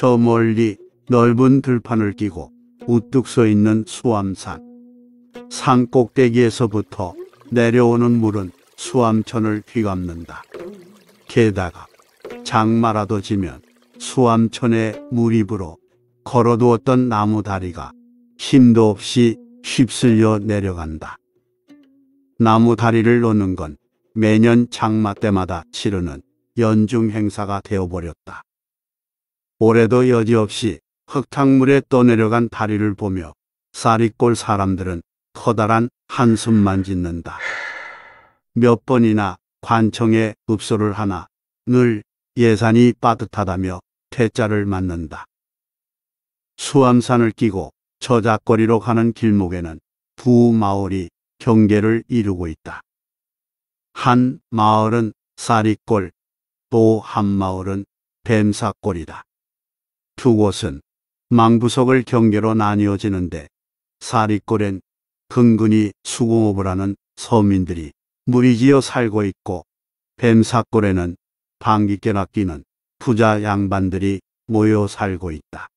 저 멀리 넓은 들판을 끼고 우뚝 서 있는 수암산. 산 꼭대기에서부터 내려오는 물은 수암천을 휘감는다. 게다가 장마라도 지면 수암천의 물입으로 걸어두었던 나무 다리가 힘도 없이 휩쓸려 내려간다. 나무 다리를 놓는 건 매년 장마 때마다 치르는 연중 행사가 되어버렸다. 올해도 여지없이 흙탕물에 떠내려간 다리를 보며 사리골 사람들은 커다란 한숨만 짓는다. 몇 번이나 관청에 읍소를 하나 늘 예산이 빠듯하다며 퇴짜를 맞는다. 수암산을 끼고 저작거리로 가는 길목에는 두 마을이 경계를 이루고 있다. 한 마을은 사리골, 또 한 마을은 뱀사골이다. 두 곳은 망부석을 경계로 나뉘어지는데 사리골엔 근근히 수공업을 하는 서민들이 무리지어 살고 있고 뱀사골에는 방귀깨 나이는 부자 양반들이 모여 살고 있다.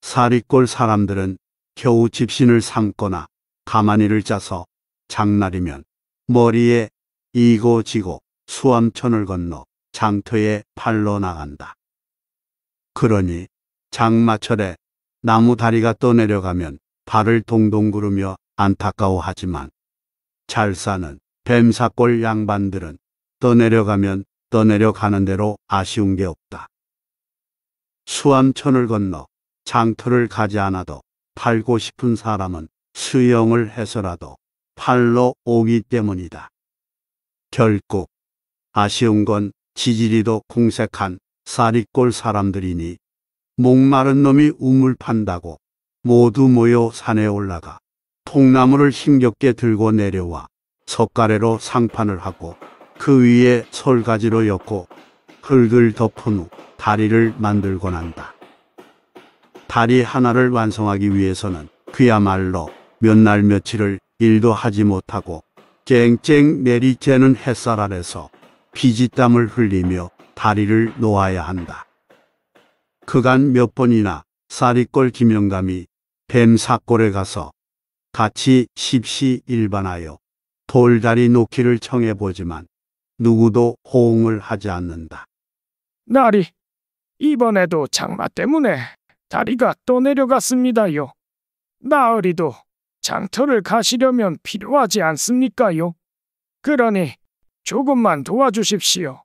사리골 사람들은 겨우 집신을 삼거나 가마니를 짜서 장날이면 머리에 이고 지고 수암천을 건너 장터에 팔러 나간다. 그러니 장마철에 나무 다리가 떠내려가면 발을 동동 구르며 안타까워하지만 잘 사는 뱀사골 양반들은 떠내려가면 떠내려가는 대로 아쉬운 게 없다. 수암천을 건너 장터를 가지 않아도 팔고 싶은 사람은 수영을 해서라도 팔로 오기 때문이다. 결국 아쉬운 건 지지리도 궁색한 사리골 사람들이니 목마른 놈이 우물 판다고 모두 모여 산에 올라가 통나무를 힘겹게 들고 내려와 석가래로 상판을 하고 그 위에 솔가지로 엮고 흙을 덮은 후 다리를 만들곤 한다. 다리 하나를 완성하기 위해서는 그야말로 몇 날 며칠을 일도 하지 못하고 쨍쨍 내리쬐는 햇살 아래서 피지땀을 흘리며 다리를 놓아야 한다. 그간 몇 번이나 사리꼴 김영감이 뱀 사골에 가서 같이 십시일반하여 돌다리 놓기를 청해보지만 누구도 호응을 하지 않는다. 나리, 이번에도 장마 때문에 다리가 또 내려갔습니다요. 나으리도 장터를 가시려면 필요하지 않습니까요? 그러니 조금만 도와주십시오.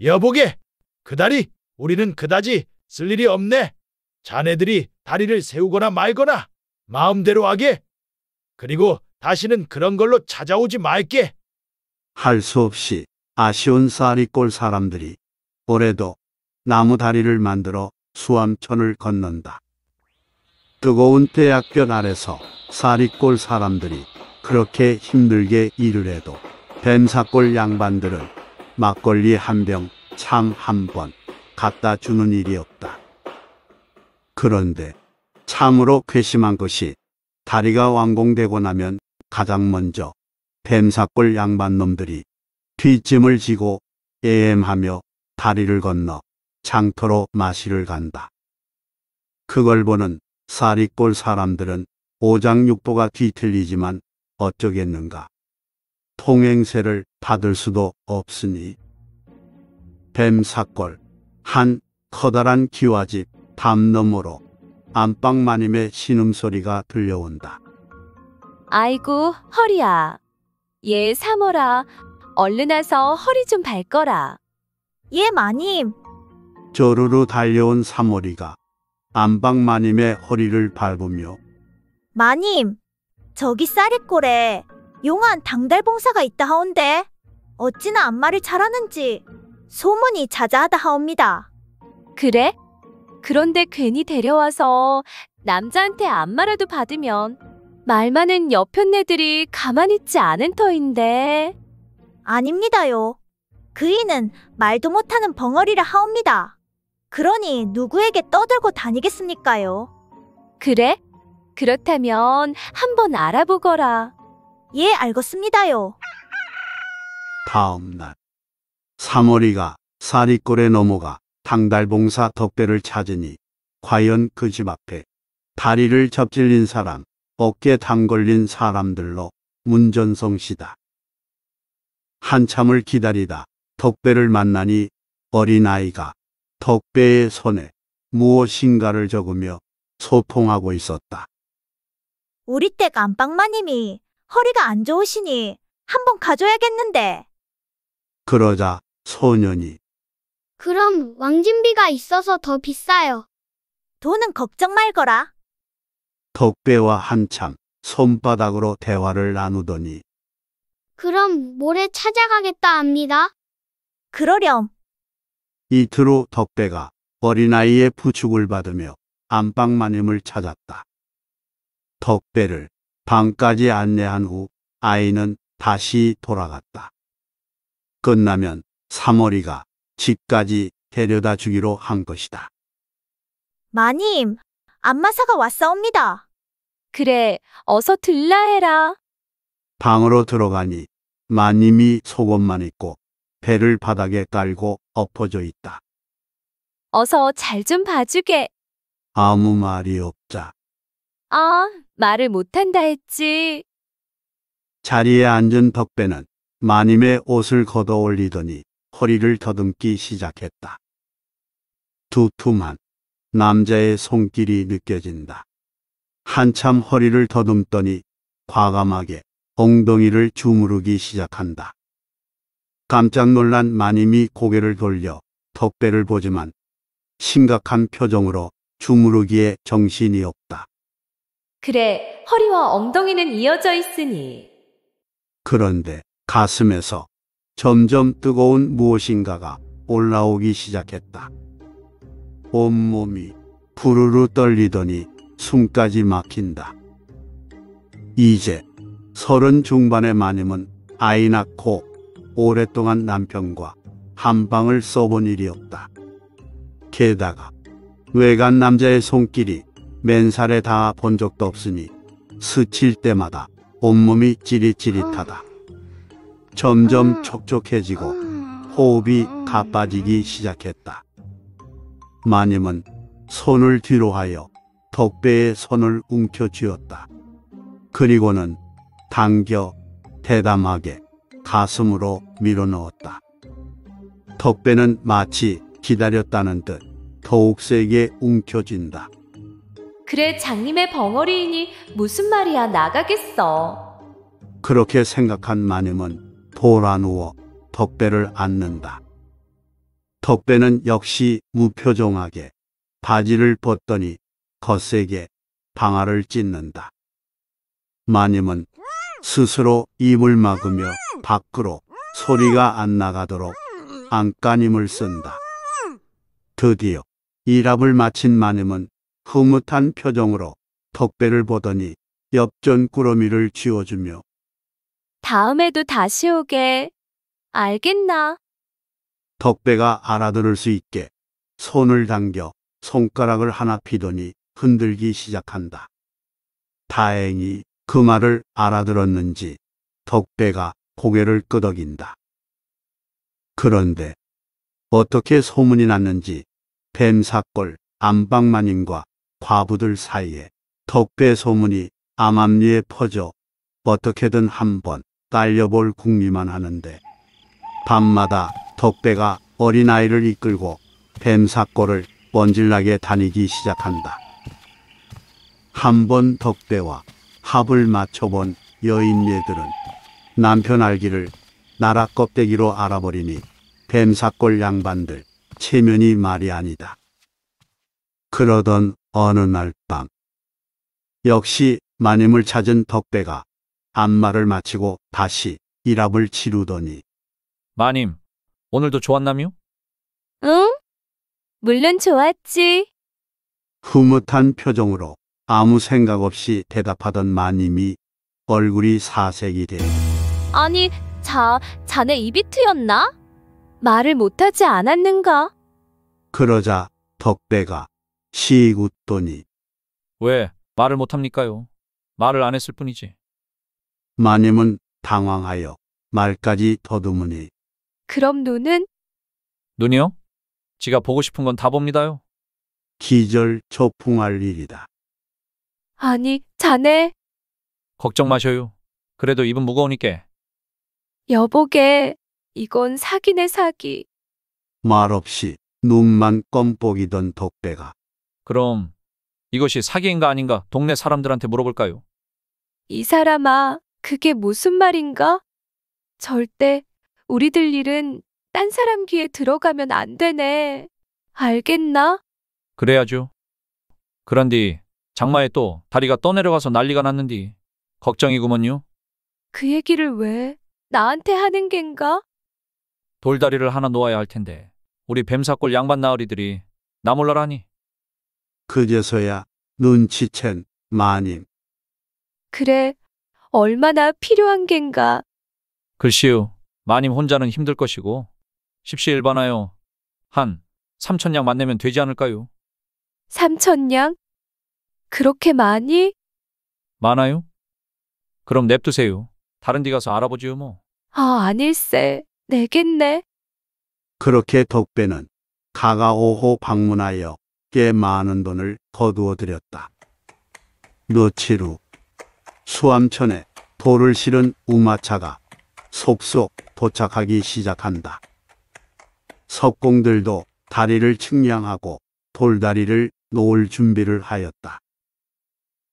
여보게, 그 다리, 우리는 그다지 쓸 일이 없네. 자네들이 다리를 세우거나 말거나 마음대로 하게. 그리고 다시는 그런 걸로 찾아오지 말게. 할 수 없이 아쉬운 쌀이꼴 사람들이 올해도 나무 다리를 만들어 수암천을 걷는다 뜨거운 대학볕 아래서 사리골 사람들이 그렇게 힘들게 일을 해도 뱀사골 양반들은 막걸리 한 병, 참 한 번 갖다 주는 일이 없다. 그런데 참으로 괘씸한 것이 다리가 완공되고 나면 가장 먼저 뱀사골 양반놈들이 뒷짐을 지고 애엠하며 다리를 건너 장터로 마실을 간다. 그걸 보는 사리골 사람들은 오장육부가 뒤틀리지만 어쩌겠는가. 통행세를 받을 수도 없으니 뱀사골 한 커다란 기와집 담 너머로 안방 마님의 신음소리가 들려온다. 아이고 허리야. 예 사모라. 얼른 와서 허리 좀 밟거라. 예 마님. 저르르 달려온 사모리가 안방 마님의 허리를 밟으며 마님 저기 쌀이 꼬에 용한 당달봉사가 있다 하온데 어찌나 안마를 잘하는지 소문이 자자하다 하옵니다. 그래? 그런데 괜히 데려와서 남자한테 안마라도 받으면 말 많은 여편네들이 가만 있지 않은 터인데 아닙니다요. 그이는 말도 못하는 벙어리라 하옵니다. 그러니 누구에게 떠들고 다니겠습니까요? 그래? 그렇다면 한번 알아보거라. 예, 알겠습니다요. 다음 날 사머리가 사리골에 넘어가 당달봉사 덕대를 찾으니 과연 그 집 앞에 다리를 접질린 사람, 어깨 담걸린 사람들로 문전성시다. 한참을 기다리다 덕배를 만나니 어린아이가 덕배의 손에 무엇인가를 적으며 소통하고 있었다. 우리 댁 안방마님이 허리가 안 좋으시니 한번 가줘야겠는데. 그러자 소년이 그럼 왕진비가 있어서 더 비싸요. 돈은 걱정 말거라. 덕배와 한참 손바닥으로 대화를 나누더니 그럼 모레 찾아가겠다 합니다. 그러렴. 이틀 후 덕배가 어린아이의 부축을 받으며 안방 마님을 찾았다. 덕배를 방까지 안내한 후 아이는 다시 돌아갔다. 끝나면 사머리가 집까지 데려다 주기로 한 것이다. 마님, 안마사가 왔사옵니다. 그래, 어서 들라 해라. 방으로 들어가니 마님이 속옷만 입고 배를 바닥에 깔고 엎어져 있다. 어서 잘 좀 봐주게. 아무 말이 없자. 아, 말을 못한다 했지. 자리에 앉은 덕배는 마님의 옷을 걷어 올리더니 허리를 더듬기 시작했다. 두툼한 남자의 손길이 느껴진다. 한참 허리를 더듬더니 과감하게 엉덩이를 주무르기 시작한다. 깜짝 놀란 마님이 고개를 돌려 덕배를 보지만 심각한 표정으로 주무르기에 정신이 없다. 그래, 허리와 엉덩이는 이어져 있으니. 그런데 가슴에서 점점 뜨거운 무엇인가가 올라오기 시작했다. 온몸이 부르르 떨리더니 숨까지 막힌다. 이제 서른 중반의 마님은 아이 낳고 오랫동안 남편과 한 방을 써본 일이 없다. 게다가 외간 남자의 손길이 맨살에 다 본 적도 없으니 스칠 때마다 온몸이 찌릿찌릿하다. 점점 아. 촉촉해지고 아. 호흡이 가빠지기 시작했다. 마님은 손을 뒤로 하여 턱배의 손을 움켜 쥐었다. 그리고는 당겨 대담하게 가슴으로 밀어넣었다. 턱배는 마치 기다렸다는 듯 더욱 세게 움켜진다 그래 장님의 벙어리이니 무슨 말이야 나가겠어. 그렇게 생각한 마님은 돌아 누워 덕배를 안는다. 덕배는 역시 무표정하게 바지를 벗더니 거세게 방아를 찢는다. 마님은 스스로 입을 막으며 밖으로 소리가 안 나가도록 안간힘을 쓴다. 드디어 일합을 마친 마님은 흐뭇한 표정으로 턱배를 보더니 엽전 꾸러미를 쥐어주며 다음에도 다시 오게. 알겠나? 턱배가 알아들을 수 있게 손을 당겨 손가락을 하나 피더니 흔들기 시작한다. 다행히 그 말을 알아들었는지 턱배가 고개를 끄덕인다. 그런데 어떻게 소문이 났는지 뱀사골 안방마님과 과부들 사이에 덕배 소문이 암암리에 퍼져 어떻게든 한번 딸려볼 궁리만 하는데 밤마다 덕배가 어린아이를 이끌고 뱀사골을 번질나게 다니기 시작한다. 한번 덕배와 합을 맞춰본 여인네들은 남편 알기를 나라 껍데기로 알아버리니 뱀사골 양반들 체면이 말이 아니다. 그러던 어느 날 밤. 역시 마님을 찾은 덕배가 안마를 마치고 다시 일합을 치르더니 마님, 오늘도 좋았나요? 응? 물론 좋았지. 흐뭇한 표정으로 아무 생각 없이 대답하던 마님이 얼굴이 사색이 돼 아니, 자, 자네 이비 트였나? 말을 못하지 않았는가? 그러자 덕배가 시익 웃더니 왜 말을 못합니까요? 말을 안 했을 뿐이지. 마님은 당황하여 말까지 더듬으니 그럼 눈은 눈이요? 지가 보고 싶은 건 다 봅니다요. 기절 초풍할 일이다. 아니 자네 걱정 마셔요. 그래도 입은 무거우니까. 여보게 이건 사기네 사기. 말없이 눈만 껌뻑이던 독배가 그럼 이것이 사기인가 아닌가 동네 사람들한테 물어볼까요? 이 사람아, 그게 무슨 말인가? 절대 우리들 일은 딴 사람 귀에 들어가면 안 되네. 알겠나? 그래야죠. 그런데 장마에 또 다리가 떠내려가서 난리가 났는디 걱정이구먼요. 그 얘기를 왜 나한테 하는 겐가? 돌다리를 하나 놓아야 할 텐데 우리 뱀사골 양반 나으리들이 나몰라라니 그제서야 눈치챈 마님. 그래, 얼마나 필요한 겐가. 글씨요. 마님 혼자는 힘들 것이고 십시일반하여 한 삼천냥 만내면 되지 않을까요? 삼천냥? 그렇게 많이? 많아요? 그럼 냅두세요. 다른 데 가서 알아보지요 뭐. 아, 아닐세. 내겠네. 그렇게 덕배는 가가오호 방문하여 꽤 많은 돈을 거두어 들였다. 며칠 후 수암천에 돌을 실은 우마차가 속속 도착하기 시작한다. 석공들도 다리를 측량하고 돌다리를 놓을 준비를 하였다.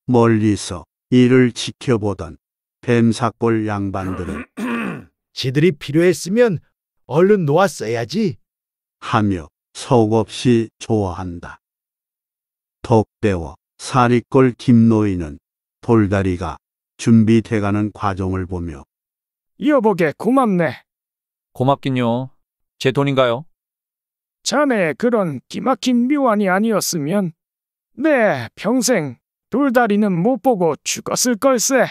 멀리서 이를 지켜보던 뱀사골 양반들은 지들이 필요했으면 얼른 놓았어야지 하며 속 없이 좋아한다. 더욱 때워 사리꼴 김노인은 돌다리가 준비돼가는 과정을 보며 여보게 고맙네. 고맙긴요. 제 돈인가요? 자네 그런 기막힌 묘안이 아니었으면 네 평생 돌다리는 못 보고 죽었을 걸세.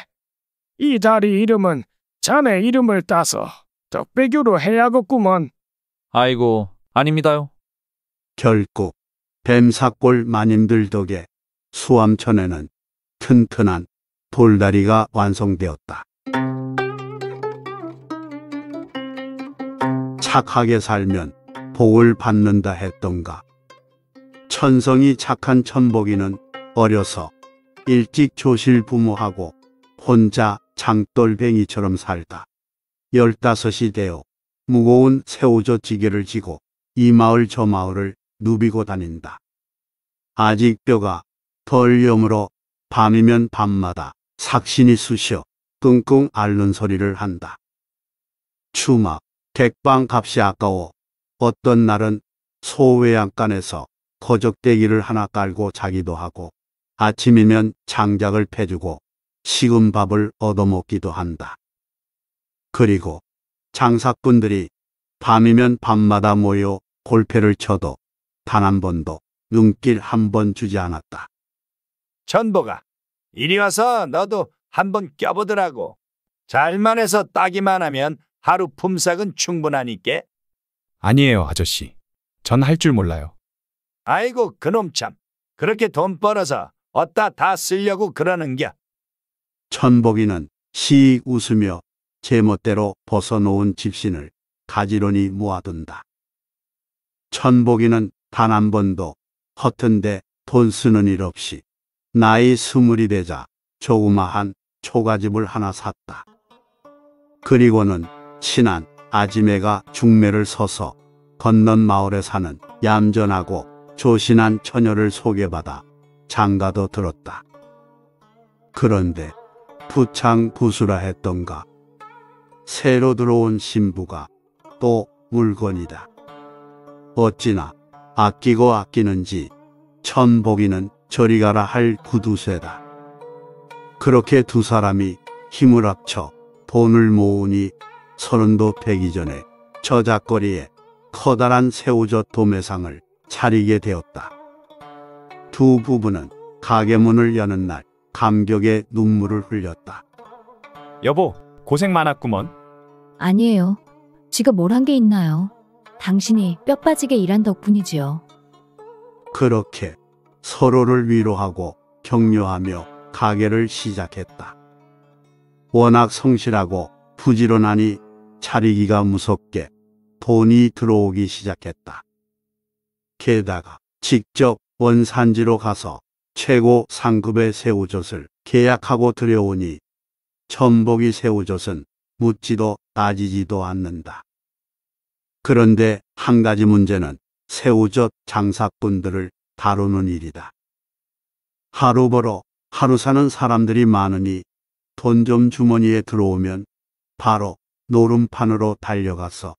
이 다리 이름은 자네 이름을 따서 덕배교로 해야겠구먼. 아이고, 아닙니다요. 결국 뱀사골 마님들 덕에 수암천에는 튼튼한 돌다리가 완성되었다. 착하게 살면 복을 받는다 했던가. 천성이 착한 천복이는 어려서 일찍 조실 부모하고 혼자 장돌뱅이처럼 살다. 열다섯이 되어 무거운 새우젓 지게를 지고 이 마을 저 마을을 누비고 다닌다. 아직 뼈가 덜여으로 밤이면 밤마다 삭신이 쑤셔 끙끙 앓는 소리를 한다. 추마, 객방 값이 아까워 어떤 날은 소외양간에서 거적대기를 하나 깔고 자기도 하고 아침이면 장작을 패주고 식은 밥을 얻어먹기도 한다. 그리고 장사꾼들이 밤이면 밤마다 모여 골패를 쳐도 단한 번도 눈길 한 번 주지 않았다. 전보가 이리 와서 너도 한 번 껴보더라고. 잘만 해서 따기만 하면 하루 품삯은 충분하니께. 아니에요, 아저씨. 전 할 줄 몰라요. 아이고 그놈 참. 그렇게 돈 벌어서 어따 다 쓰려고 그러는겨. 천복이는 시익 웃으며 제멋대로 벗어놓은 집신을 가지런히 모아둔다. 천복이는 단한 번도 허튼데 돈 쓰는 일 없이 나이 스물이 되자 조그마한 초가집을 하나 샀다. 그리고는 친한 아지매가 중매를 서서 건넌 마을에 사는 얌전하고 조신한 처녀를 소개받아 장가도 들었다. 그런데 부창 부수라 했던가 새로 들어온 신부가 또 물건이다. 어찌나 아끼고 아끼는지 천복이는 저리 가라 할 구두쇠다. 그렇게 두 사람이 힘을 합쳐 돈을 모으니 서른도 패기 전에 저작거리에 커다란 새우젓 도매상을 차리게 되었다. 두 부부는 가게 문을 여는 날 감격에 눈물을 흘렸다. 여보, 고생 많았구먼. 아니에요. 지가 뭘 한 게 있나요? 당신이 뼈 빠지게 일한 덕분이지요. 그렇게 서로를 위로하고 격려하며 가게를 시작했다. 워낙 성실하고 부지런하니 차리기가 무섭게 돈이 들어오기 시작했다. 게다가 직접 원산지로 가서 최고 상급의 새우젓을 계약하고 들여오니 전복이 새우젓은 묻지도 따지지도 않는다. 그런데 한 가지 문제는 새우젓 장사꾼들을 다루는 일이다. 하루 벌어 하루 사는 사람들이 많으니 돈 좀 주머니에 들어오면 바로 노름판으로 달려가서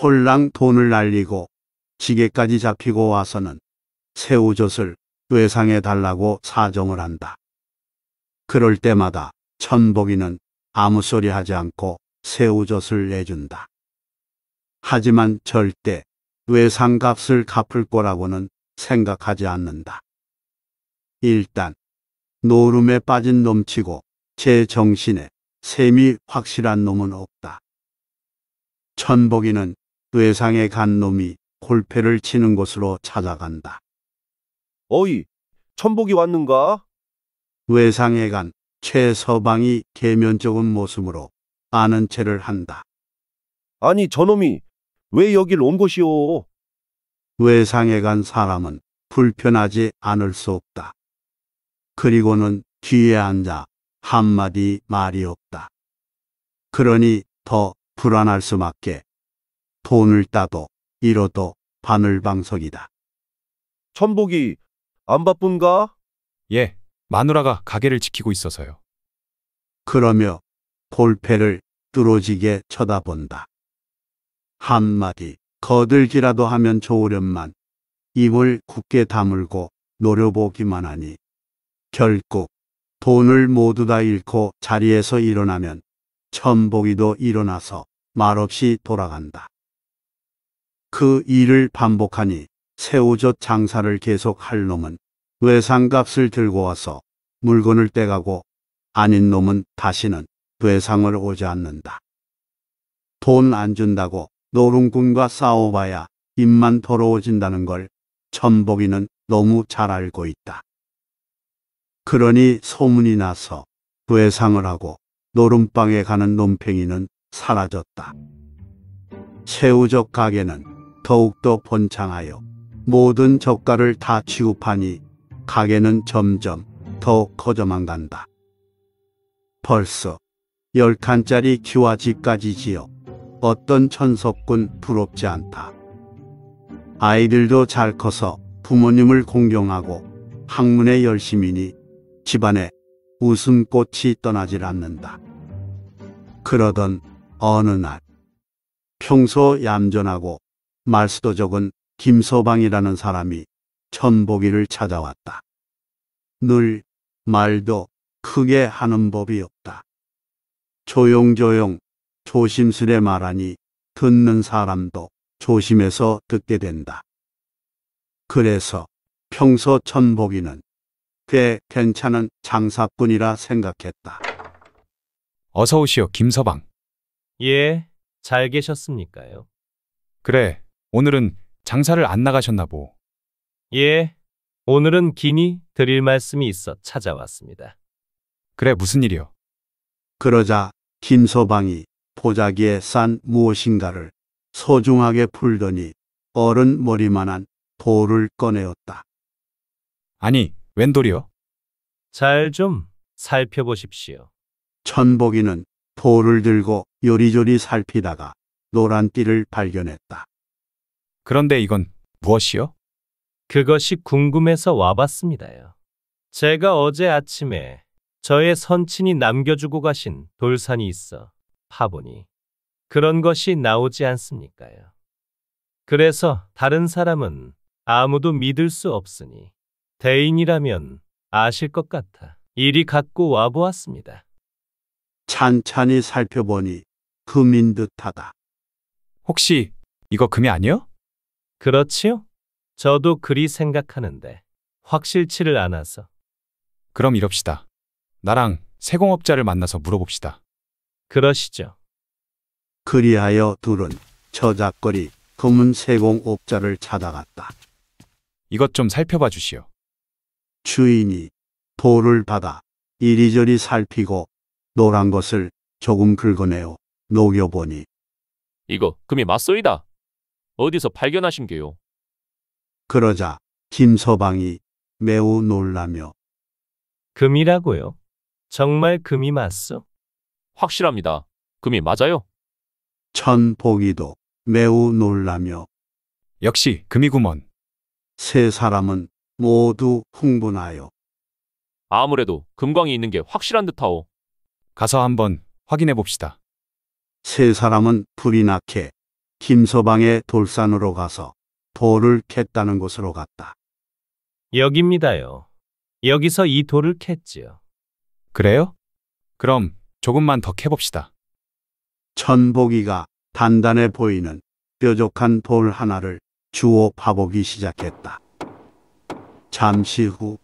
홀랑 돈을 날리고 지게까지 잡히고 와서는 새우젓을 외상해 달라고 사정을 한다. 그럴 때마다 천복이는 아무 소리 하지 않고 새우젓을 내준다. 하지만 절대 외상값을 갚을 거라고는 생각하지 않는다. 일단 노름에 빠진 놈치고 제 정신에 셈이 확실한 놈은 없다. 천복이는 외상에 간 놈이 골패를 치는 곳으로 찾아간다. 어이, 천복이 왔는가? 외상에 간 최서방이 계면적인 모습으로 아는 채를 한다. 아니 저놈이 왜 여길 온 것이오? 외상에 간 사람은 불편하지 않을 수 없다. 그리고는 뒤에 앉아 한마디 말이 없다. 그러니 더 불안할 수밖에 돈을 따도 잃어도 바늘방석이다. 천복이 안 바쁜가? 예, 마누라가 가게를 지키고 있어서요. 그러며 볼패를 뚫어지게 쳐다본다. 한마디 거들기라도 하면 좋으련만 입을 굳게 다물고 노려보기만 하니 결국 돈을 모두 다 잃고 자리에서 일어나면 천복이도 일어나서 말없이 돌아간다. 그 일을 반복하니 새우젓 장사를 계속할 놈은 외상값을 들고 와서 물건을 떼가고 아닌 놈은 다시는 외상을 오지 않는다. 돈 안 준다고 노름꾼과 싸워봐야 입만 더러워진다는 걸 천복이는 너무 잘 알고 있다. 그러니 소문이 나서 부회상을 하고 노름방에 가는 놈팽이는 사라졌다. 최우적 가게는 더욱더 번창하여 모든 저가를 다 취급하니 가게는 점점 더 커져만 간다. 벌써 열 칸짜리 기와집까지 지어 어떤 천석군 부럽지 않다. 아이들도 잘 커서 부모님을 공경하고 학문에 열심이니 집안에 웃음꽃이 떠나질 않는다. 그러던 어느 날 평소 얌전하고 말수도 적은 김서방이라는 사람이 천복이를 찾아왔다. 늘 말도 크게 하는 법이 없다. 조용조용 조심스레 말하니 듣는 사람도 조심해서 듣게 된다. 그래서 평소 천복이는 꽤 괜찮은 장사꾼이라 생각했다. 어서 오시오, 김서방. 예, 잘 계셨습니까요? 그래, 오늘은 장사를 안 나가셨나 보. 예, 오늘은 기니 드릴 말씀이 있어 찾아왔습니다. 그래, 무슨 일이요? 그러자 김서방이 보자기에 싼 무엇인가를 소중하게 풀더니 어른 머리만한 돌을 꺼내었다. 아니, 웬 돌이요? 잘 좀 살펴보십시오. 천복이는 돌을 들고 요리조리 살피다가 노란 띠를 발견했다. 그런데 이건 무엇이요? 그것이 궁금해서 와봤습니다요. 제가 어제 아침에 저의 선친이 남겨주고 가신 돌산이 있어 파보니 그런 것이 나오지 않습니까요? 그래서 다른 사람은 아무도 믿을 수 없으니 대인이라면 아실 것 같아 이리 갖고 와보았습니다. 찬찬히 살펴보니 금인 듯하다. 혹시 이거 금이 아니요? 그렇지요? 저도 그리 생각하는데 확실치를 않아서. 그럼 이럽시다. 나랑 세공업자를 만나서 물어봅시다. 그러시죠. 그리하여 둘은 저작거리 검은 세공옥자를 찾아갔다. 이것 좀 살펴봐 주시오. 주인이 돌을 받아 이리저리 살피고 노란 것을 조금 긁어내어 녹여보니 이거 금이 맞소이다. 어디서 발견하신 게요? 그러자 김서방이 매우 놀라며 금이라고요? 정말 금이 맞소? 확실합니다. 금이 맞아요? 천복이도 매우 놀라며 역시 금이구먼. 세 사람은 모두 흥분하여 아무래도 금광이 있는 게 확실한 듯하오. 가서 한번 확인해 봅시다. 세 사람은 불이 나게 김서방의 돌산으로 가서 돌을 캤다는 곳으로 갔다. 여기입니다요. 여기서 이 돌을 캤지요. 그래요? 그럼 조금만 더 캐봅시다. 천복이가 단단해 보이는 뾰족한 돌 하나를 주워 파보기 시작했다. 잠시 후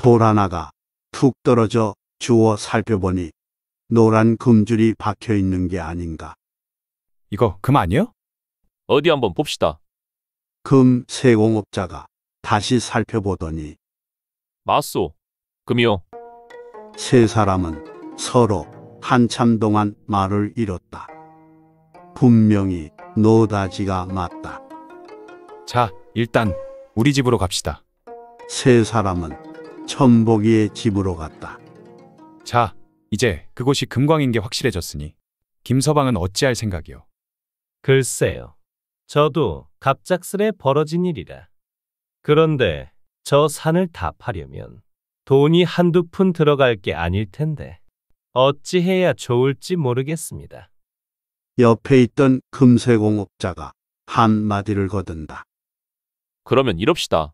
돌 하나가 툭 떨어져 주워 살펴보니 노란 금줄이 박혀 있는 게 아닌가. 이거 금 아니요? 어디 한번 봅시다. 금 세공업자가 다시 살펴보더니 맞소 금이요. 세 사람은 서로 한참 동안 말을 잃었다. 분명히 노다지가 맞다. 자, 일단 우리 집으로 갑시다. 세 사람은 천복이의 집으로 갔다. 자, 이제 그곳이 금광인 게 확실해졌으니 김서방은 어찌할 생각이요? 글쎄요. 저도 갑작스레 벌어진 일이라. 그런데 저 산을 다 파려면 돈이 한두 푼 들어갈 게 아닐 텐데. 어찌해야 좋을지 모르겠습니다. 옆에 있던 금세공업자가 한마디를 거둔다. 그러면 이럽시다.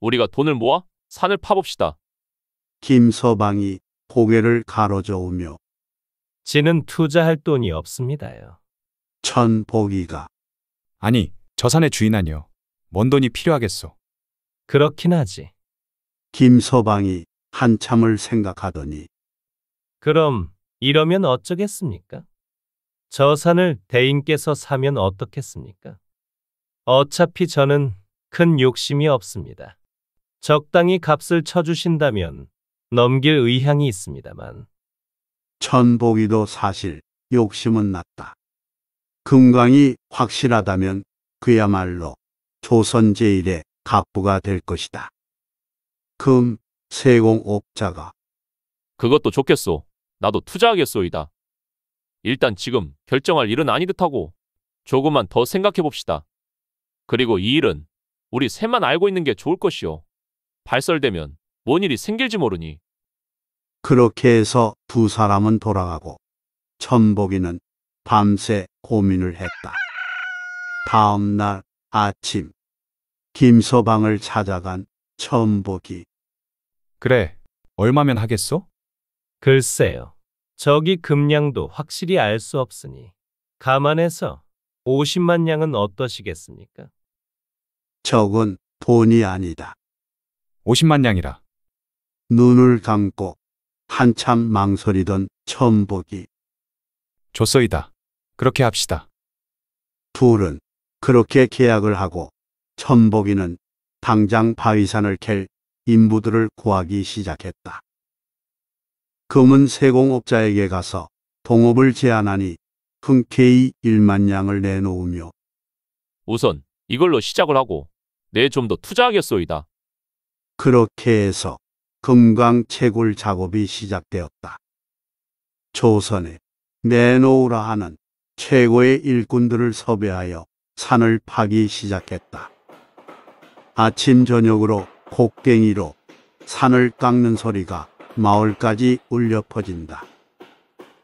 우리가 돈을 모아 산을 파봅시다. 김서방이 고개를 가로저으며 지는 투자할 돈이 없습니다요. 천복이가 아니, 저 산의 주인 아니요. 뭔 돈이 필요하겠소. 그렇긴 하지. 김서방이 한참을 생각하더니 그럼 이러면 어쩌겠습니까? 저 산을 대인께서 사면 어떻겠습니까? 어차피 저는 큰 욕심이 없습니다. 적당히 값을 쳐주신다면 넘길 의향이 있습니다만. 천복이도 사실 욕심은 낮다. 금강이 확실하다면 그야말로 조선 제일의 각부가될 것이다. 금, 세공옥자가 그것도 좋겠소. 나도 투자하겠소이다. 일단 지금 결정할 일은 아니듯하고 조금만 더 생각해봅시다. 그리고 이 일은 우리 셋만 알고 있는 게 좋을 것이오. 발설되면 뭔 일이 생길지 모르니. 그렇게 해서 두 사람은 돌아가고 천복이는 밤새 고민을 했다. 다음 날 아침 김서방을 찾아간 천복이 그래, 얼마면 하겠소? 글쎄요. 적이 금량도 확실히 알 수 없으니 감안해서 50만 냥은 어떠시겠습니까? 적은 돈이 아니다. 50만 냥이라 눈을 감고 한참 망설이던 천복이 조서이다 그렇게 합시다. 둘은 그렇게 계약을 하고 천복이는 당장 바위산을 캘 인부들을 구하기 시작했다. 금은 세공업자에게 가서 동업을 제안하니 흔쾌히 1만 양을 내놓으며 우선 이걸로 시작을 하고 내 좀 더 투자하겠소이다. 그렇게 해서 금강 채굴 작업이 시작되었다. 조선에 내놓으라 하는 최고의 일꾼들을 섭외하여 산을 파기 시작했다. 아침 저녁으로 곡괭이로 산을 깎는 소리가 마을까지 울려 퍼진다.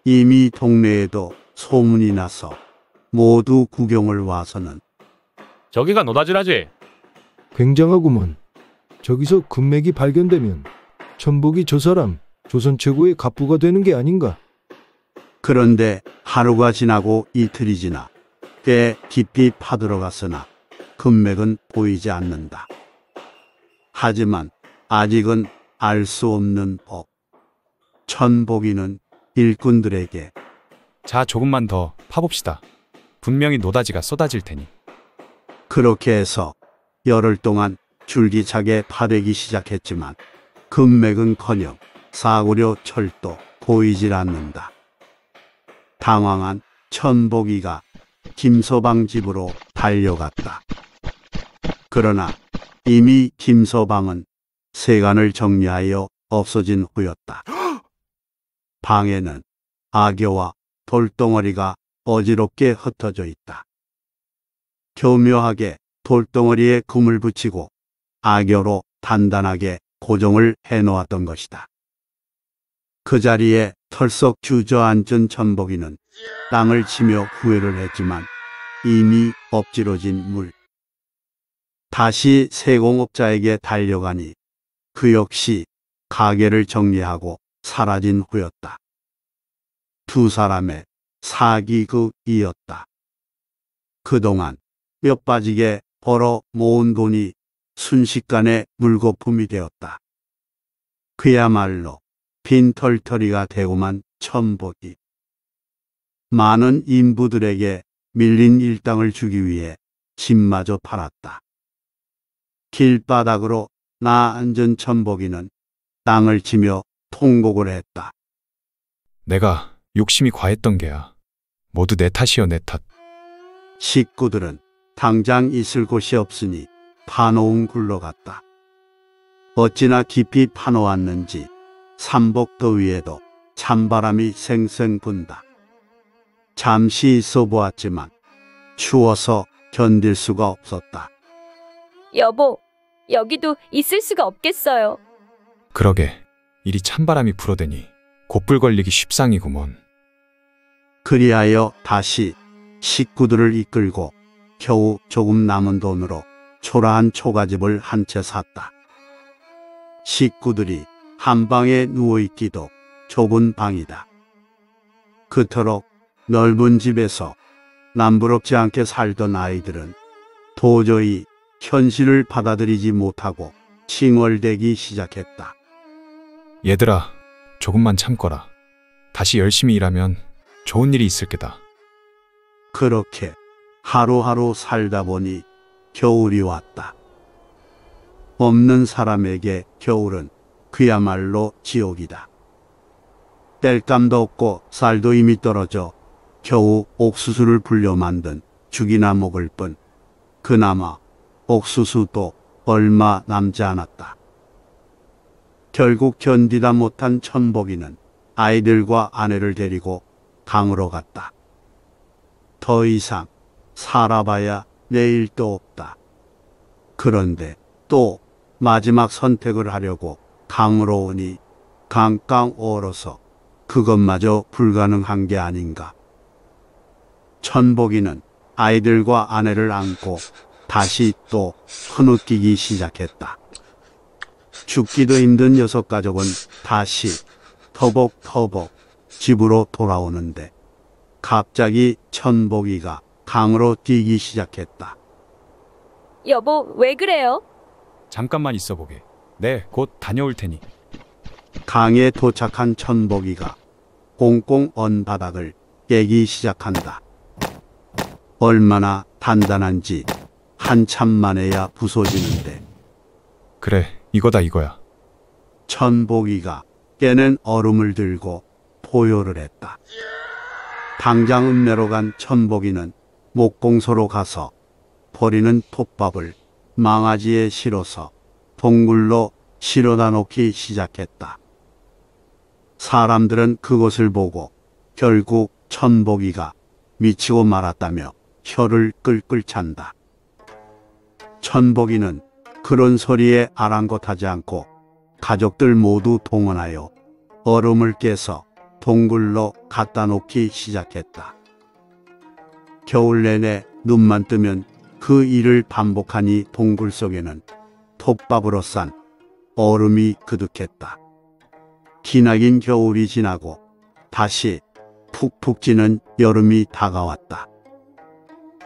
이미 동네에도 소문이 나서 모두 구경을 와서는 저기가 노다지라지. 굉장하구먼. 저기서 금맥이 발견되면 천복이 저 사람 조선 최고의 갑부가 되는 게 아닌가. 그런데 하루가 지나고 이틀이 지나 꽤 깊이 파들어갔으나 금맥은 보이지 않는다. 하지만 아직은 알수 없는 법. 천복이는 일꾼들에게 자, 조금만 더 파봅시다. 분명히 노다지가 쏟아질 테니. 그렇게 해서 열흘 동안 줄기차게 파되기 시작했지만 금맥은커녕 사구려 철도 보이질 않는다. 당황한 천복이가 김서방 집으로 달려갔다. 그러나 이미 김서방은 세간을 정리하여 없어진 후였다. 방에는 악교와 돌덩어리가 어지럽게 흩어져 있다. 교묘하게 돌덩어리에 금을 붙이고 악교로 단단하게 고정을 해놓았던 것이다. 그 자리에 털썩 주저앉은 전복이는 땅을 치며 후회를 했지만 이미 엎질러진 물. 다시 세공업자에게 달려가니 그 역시 가게를 정리하고 사라진 후였다. 두 사람의 사기극이었다. 그동안 몇 빠지게 벌어 모은 돈이 순식간에 물거품이 되었다. 그야말로 빈털터리가 되고만 천복이. 많은 인부들에게 밀린 일당을 주기 위해 집마저 팔았다. 길바닥으로 나 앉은 천복이는 땅을 치며 통곡을 했다. 내가 욕심이 과했던 게야. 모두 내 탓이여 내 탓. 식구들은 당장 있을 곳이 없으니 파놓은 굴러갔다. 어찌나 깊이 파놓았는지 삼복 더위에도 찬바람이 쌩쌩 분다. 잠시 있어 보았지만 추워서 견딜 수가 없었다. 여보, 여기도 있을 수가 없겠어요. 그러게 이리 찬바람이 불어대니 곧불 걸리기 쉽상이구먼. 그리하여 다시 식구들을 이끌고 겨우 조금 남은 돈으로 초라한 초가집을 한 채 샀다. 식구들이 한 방에 누워있기도 좁은 방이다. 그토록 넓은 집에서 남부럽지 않게 살던 아이들은 도저히 현실을 받아들이지 못하고 칭얼대기 시작했다. 얘들아, 조금만 참거라. 다시 열심히 일하면 좋은 일이 있을 게다. 그렇게 하루하루 살다 보니 겨울이 왔다. 없는 사람에게 겨울은 그야말로 지옥이다. 땔감도 없고 쌀도 이미 떨어져 겨우 옥수수를 불려 만든 죽이나 먹을 뿐 그나마 옥수수도 얼마 남지 않았다. 결국 견디다 못한 천복이는 아이들과 아내를 데리고 강으로 갔다. 더 이상 살아봐야 내일도 없다. 그런데 또 마지막 선택을 하려고 강으로 오니 강강 얼어서 그것마저 불가능한 게 아닌가. 천복이는 아이들과 아내를 안고 다시 또 흐느끼기 시작했다. 죽기도 힘든 여섯 가족은 다시 터벅터벅 집으로 돌아오는데 갑자기 천복이가 강으로 뛰기 시작했다. 여보, 왜 그래요? 잠깐만 있어 보게. 네, 곧 다녀올 테니. 강에 도착한 천복이가 꽁꽁 언바닥을 깨기 시작한다. 얼마나 단단한지 한참 만에야 부서지는데 그래, 이거다 이거야. 천복이가 깨는 얼음을 들고 포효를 했다. 당장 읍내로 간 천복이는 목공소로 가서 버리는 톱밥을 망아지에 실어서 동굴로 실어다 놓기 시작했다. 사람들은 그것을 보고 결국 천복이가 미치고 말았다며 혀를 끌끌 찬다. 천복이는 그런 소리에 아랑곳하지 않고 가족들 모두 동원하여 얼음을 깨서 동굴로 갖다 놓기 시작했다. 겨울 내내 눈만 뜨면 그 일을 반복하니 동굴 속에는 톱밥으로 싼 얼음이 그득했다. 기나긴 겨울이 지나고 다시 푹푹 지는 여름이 다가왔다.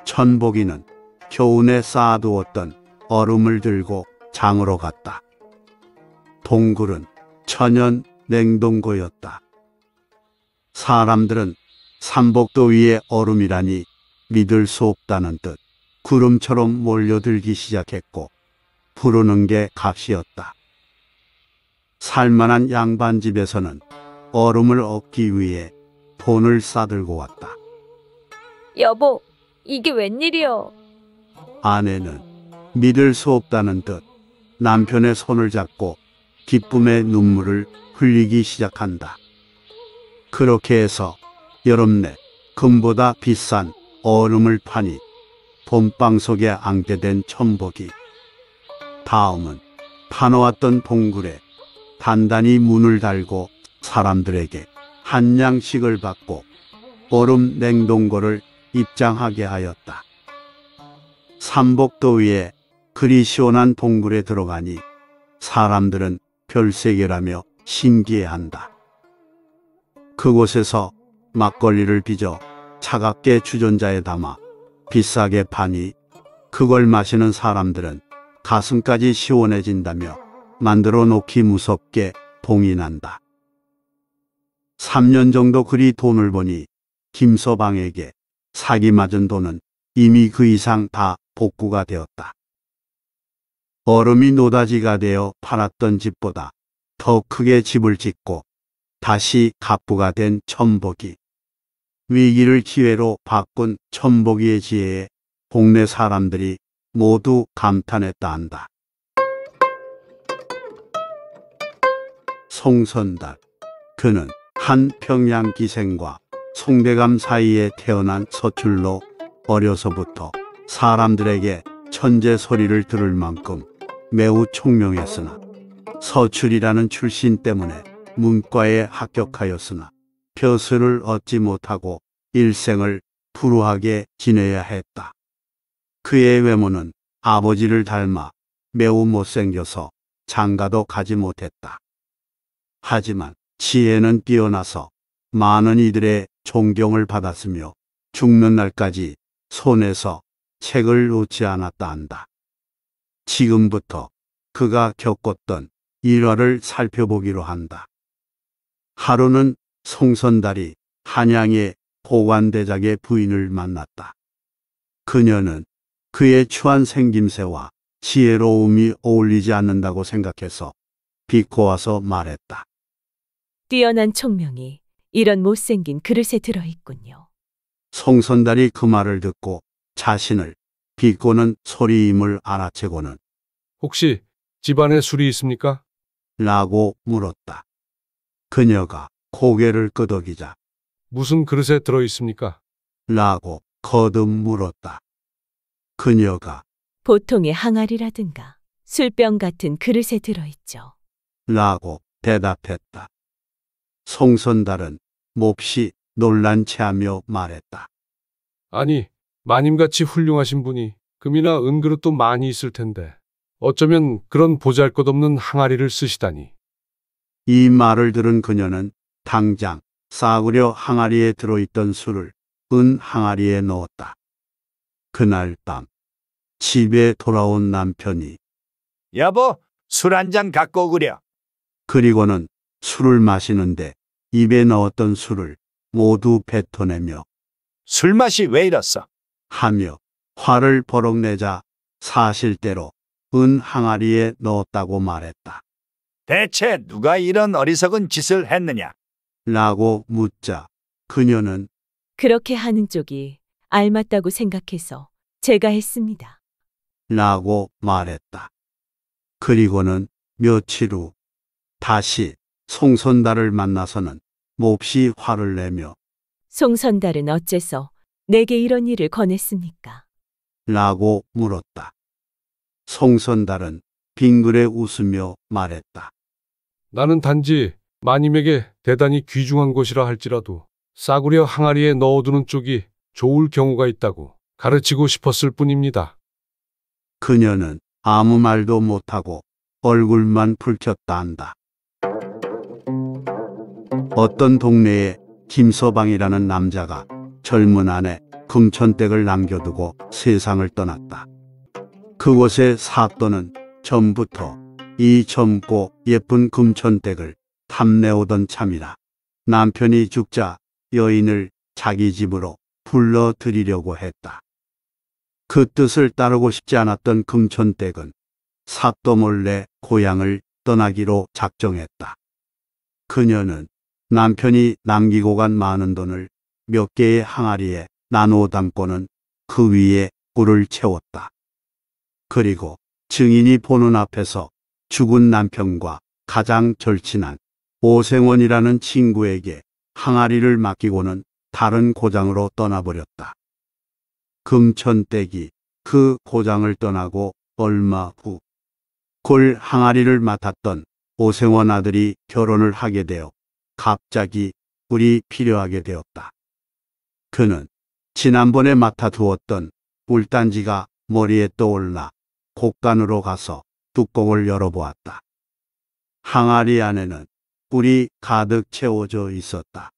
천복이는 교운에 쌓아두었던 얼음을 들고 장으로 갔다. 동굴은 천연 냉동고였다. 사람들은 삼복도 위에 얼음이라니 믿을 수 없다는 듯 구름처럼 몰려들기 시작했고 부르는 게 값이었다. 살만한 양반집에서는 얼음을 얻기 위해 돈을 싸들고 왔다. 여보, 이게 웬일이여? 아내는 믿을 수 없다는 듯 남편의 손을 잡고 기쁨의 눈물을 흘리기 시작한다. 그렇게 해서 여름내 금보다 비싼 얼음을 파니 봄방 속에 앙개된 천복이 다음은 파놓았던 봉굴에 단단히 문을 달고 사람들에게 한 양씩을 받고 얼음 냉동고를 입장하게 하였다. 삼복도위에 그리 시원한 동굴에 들어가니 사람들은 별세계라며 신기해한다. 그곳에서 막걸리를 빚어 차갑게 주전자에 담아 비싸게 파니 그걸 마시는 사람들은 가슴까지 시원해진다며 만들어 놓기 무섭게 봉인한다. 3년 정도 그리 돈을 보니 김서방에게 사기 맞은 돈은 이미 그 이상 다 복구가 되었다. 얼음이 노다지가 되어 팔았던 집보다 더 크게 집을 짓고 다시 갑부가 된 천복이 위기를 기회로 바꾼 천복이의 지혜에 동네 사람들이 모두 감탄했다 한다. 송선달 그는 한 평양 기생과 송대감 사이에 태어난 서출로 어려서부터 사람들에게 천재 소리를 들을 만큼 매우 총명했으나 서출이라는 출신 때문에 문과에 합격하였으나 표수를 얻지 못하고 일생을 불우하게 지내야 했다. 그의 외모는 아버지를 닮아 매우 못생겨서 장가도 가지 못했다. 하지만 지혜는 뛰어나서 많은 이들의 존경을 받았으며 죽는 날까지 손에서 책을 놓지 않았다 한다. 지금부터 그가 겪었던 일화를 살펴보기로 한다. 하루는 송선달이 한양의 보관대작의 부인을 만났다. 그녀는 그의 추한 생김새와 지혜로움이 어울리지 않는다고 생각해서 비꼬아서 말했다. 뛰어난 총명이 이런 못생긴 그릇에 들어있군요. 송선달이 그 말을 듣고 자신을 비꼬는 소리임을 알아채고는 혹시 집안에 술이 있습니까? 라고 물었다. 그녀가 고개를 끄덕이자 무슨 그릇에 들어 있습니까? 라고 거듭 물었다. 그녀가 보통의 항아리라든가 술병 같은 그릇에 들어있죠. 라고 대답했다. 송선달은 몹시 놀란 체하며 말했다. 아니, 마님같이 훌륭하신 분이 금이나 은그릇도 많이 있을 텐데 어쩌면 그런 보잘것없는 항아리를 쓰시다니. 이 말을 들은 그녀는 당장 싸구려 항아리에 들어있던 술을 은 항아리에 넣었다. 그날 밤 집에 돌아온 남편이 여보 술 한 잔 갖고 오구려. 그리고는 술을 마시는데 입에 넣었던 술을 모두 뱉어내며 술맛이 왜 이렇소? 하며 화를 버럭 내자 사실대로 은 항아리에 넣었다고 말했다. 대체 누가 이런 어리석은 짓을 했느냐? 라고 묻자 그녀는 그렇게 하는 쪽이 알맞다고 생각해서 제가 했습니다. 라고 말했다. 그리고는 며칠 후 다시 송선다를 만나서는 몹시 화를 내며 송선달은 어째서 내게 이런 일을 권했습니까? 라고 물었다. 송선달은 빙그레 웃으며 말했다. 나는 단지 마님에게 대단히 귀중한 것이라 할지라도 싸구려 항아리에 넣어두는 쪽이 좋을 경우가 있다고 가르치고 싶었을 뿐입니다. 그녀는 아무 말도 못하고 얼굴만 붉혔다 한다. 어떤 동네에 김서방이라는 남자가 젊은 아내 금천댁을 남겨두고 세상을 떠났다. 그곳의 사또는 전부터 이 젊고 예쁜 금천댁을 탐내오던 참이라 남편이 죽자 여인을 자기 집으로 불러들이려고 했다. 그 뜻을 따르고 싶지 않았던 금천댁은 사또 몰래 고향을 떠나기로 작정했다. 그녀는 남편이 남기고 간 많은 돈을 몇 개의 항아리에 나누어 담고는 그 위에 꿀을 채웠다. 그리고 증인이 보는 앞에서 죽은 남편과 가장 절친한 오생원이라는 친구에게 항아리를 맡기고는 다른 고장으로 떠나버렸다. 금천댁이 그 고장을 떠나고 얼마 후굴 항아리를 맡았던 오생원 아들이 결혼을 하게 되어 갑자기 꿀이 필요하게 되었다. 그는 지난번에 맡아두었던 꿀단지가 머리에 떠올라 곡간으로 가서 뚜껑을 열어보았다. 항아리 안에는 꿀이 가득 채워져 있었다.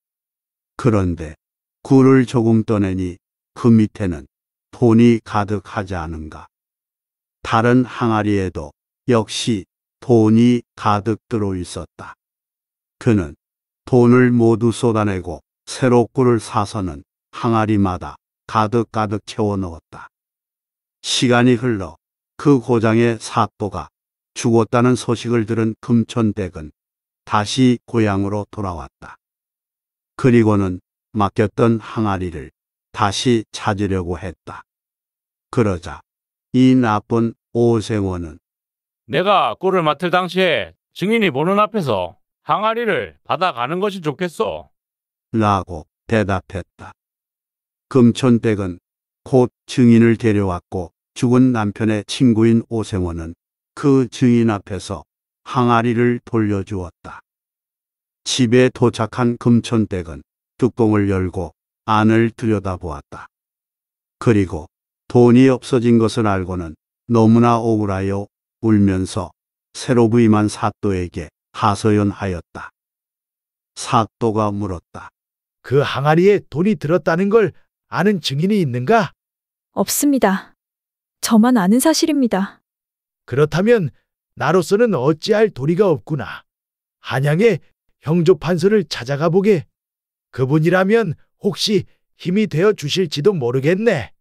그런데 굴을 조금 떠내니 그 밑에는 돈이 가득하지 않은가. 다른 항아리에도 역시 돈이 가득 들어 있었다. 그는 돈을 모두 쏟아내고 새로 꿀을 사서는 항아리마다 가득가득 채워 넣었다. 시간이 흘러 그 고장의 사또가 죽었다는 소식을 들은 금천댁은 다시 고향으로 돌아왔다. 그리고는 맡겼던 항아리를 다시 찾으려고 했다. 그러자 이 나쁜 오생원은 내가 꿀을 맡을 당시에 증인이 보는 앞에서 항아리를 받아가는 것이 좋겠소. 라고 대답했다. 금천백은 곧 증인을 데려왔고 죽은 남편의 친구인 오생원은 그 증인 앞에서 항아리를 돌려주었다. 집에 도착한 금천댁은 뚜껑을 열고 안을 들여다보았다. 그리고 돈이 없어진 것을 알고는 너무나 억울하여 울면서 새로 부임한 사또에게 하소연하였다. 사또가 물었다. 그 항아리에 돈이 들었다는 걸 아는 증인이 있는가? 없습니다. 저만 아는 사실입니다. 그렇다면 나로서는 어찌할 도리가 없구나. 한양의 형조 판서를 찾아가 보게. 그분이라면 혹시 힘이 되어 주실지도 모르겠네.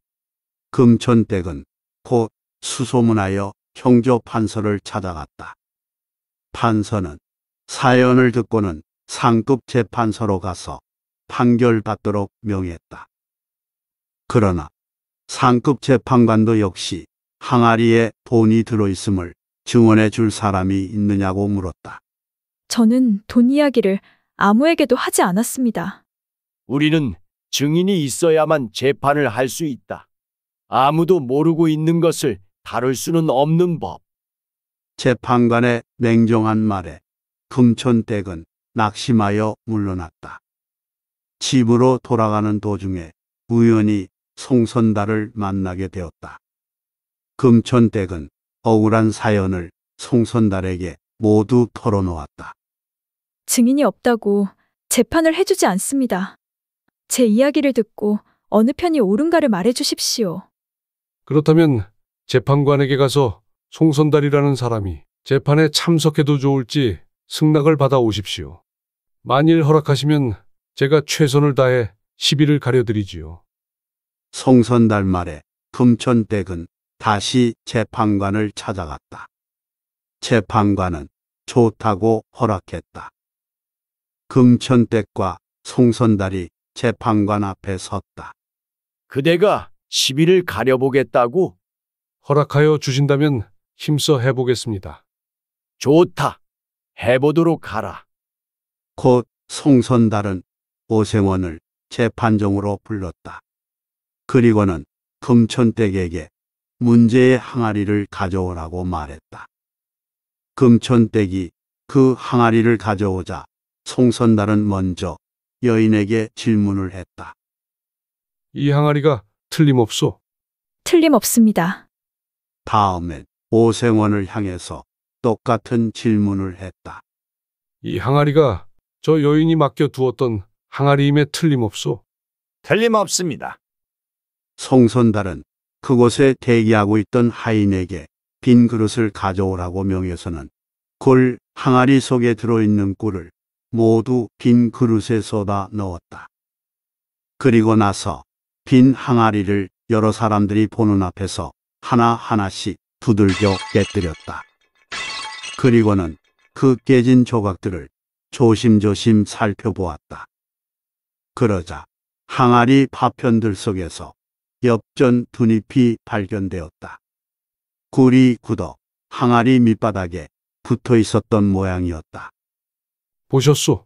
금천댁은 곧 수소문하여 형조 판서를 찾아갔다. 판서는 사연을 듣고는 상급 재판소로 가서 판결받도록 명했다. 그러나 상급 재판관도 역시 항아리에 돈이 들어있음을 증언해 줄 사람이 있느냐고 물었다. 저는 돈 이야기를 아무에게도 하지 않았습니다. 우리는 증인이 있어야만 재판을 할 수 있다. 아무도 모르고 있는 것을 다룰 수는 없는 법. 재판관의 냉정한 말에 금촌댁은 낙심하여 물러났다. 집으로 돌아가는 도중에 우연히 송선달을 만나게 되었다. 금촌댁은 억울한 사연을 송선달에게 모두 털어놓았다. 증인이 없다고 재판을 해주지 않습니다. 제 이야기를 듣고 어느 편이 옳은가를 말해 주십시오. 그렇다면 재판관에게 가서 송선달이라는 사람이 재판에 참석해도 좋을지 승낙을 받아오십시오. 만일 허락하시면 제가 최선을 다해 시비를 가려드리지요. 송선달 말에 금천댁은 다시 재판관을 찾아갔다. 재판관은 좋다고 허락했다. 금천댁과 송선달이 재판관 앞에 섰다. 그대가 시비를 가려보겠다고? 허락하여 주신다면 힘써 해보겠습니다. 좋다. 해보도록 하라. 곧 송선달은 오생원을 재판정으로 불렀다. 그리고는 금천댁에게 문제의 항아리를 가져오라고 말했다. 금천댁이 그 항아리를 가져오자 송선달은 먼저 여인에게 질문을 했다. 이 항아리가 틀림없소. 틀림없습니다. 다음엔 오생원을 향해서 똑같은 질문을 했다. 이 항아리가 저 여인이 맡겨 두었던 항아리임에 틀림없소. 틀림없습니다. 송선달은 그곳에 대기하고 있던 하인에게 빈 그릇을 가져오라고 명해서는 골 항아리 속에 들어있는 꿀을 모두 빈 그릇에 쏟아 넣었다. 그리고 나서 빈 항아리를 여러 사람들이 보는 앞에서 하나하나씩 두들겨 깨뜨렸다. 그리고는 그 깨진 조각들을 조심조심 살펴보았다. 그러자 항아리 파편들 속에서 엽전 두잎이 발견되었다. 굴이 굳어 항아리 밑바닥에 붙어 있었던 모양이었다. 보셨소?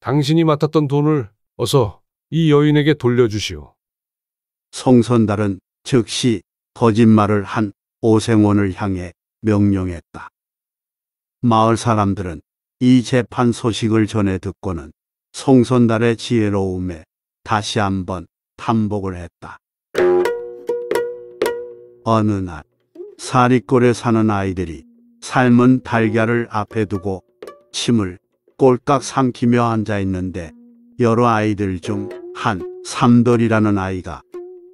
당신이 맡았던 돈을 어서 이 여인에게 돌려주시오. 성선달은 즉시 거짓말을 한 오생원을 향해 명령했다. 마을 사람들은 이 재판 소식을 전해 듣고는 송선달의 지혜로움에 다시 한번 탐복을 했다. 어느 날 사리골에 사는 아이들이 삶은 달걀을 앞에 두고 침을 꼴깍 삼키며 앉아 있는데 여러 아이들 중 한 삼돌이라는 아이가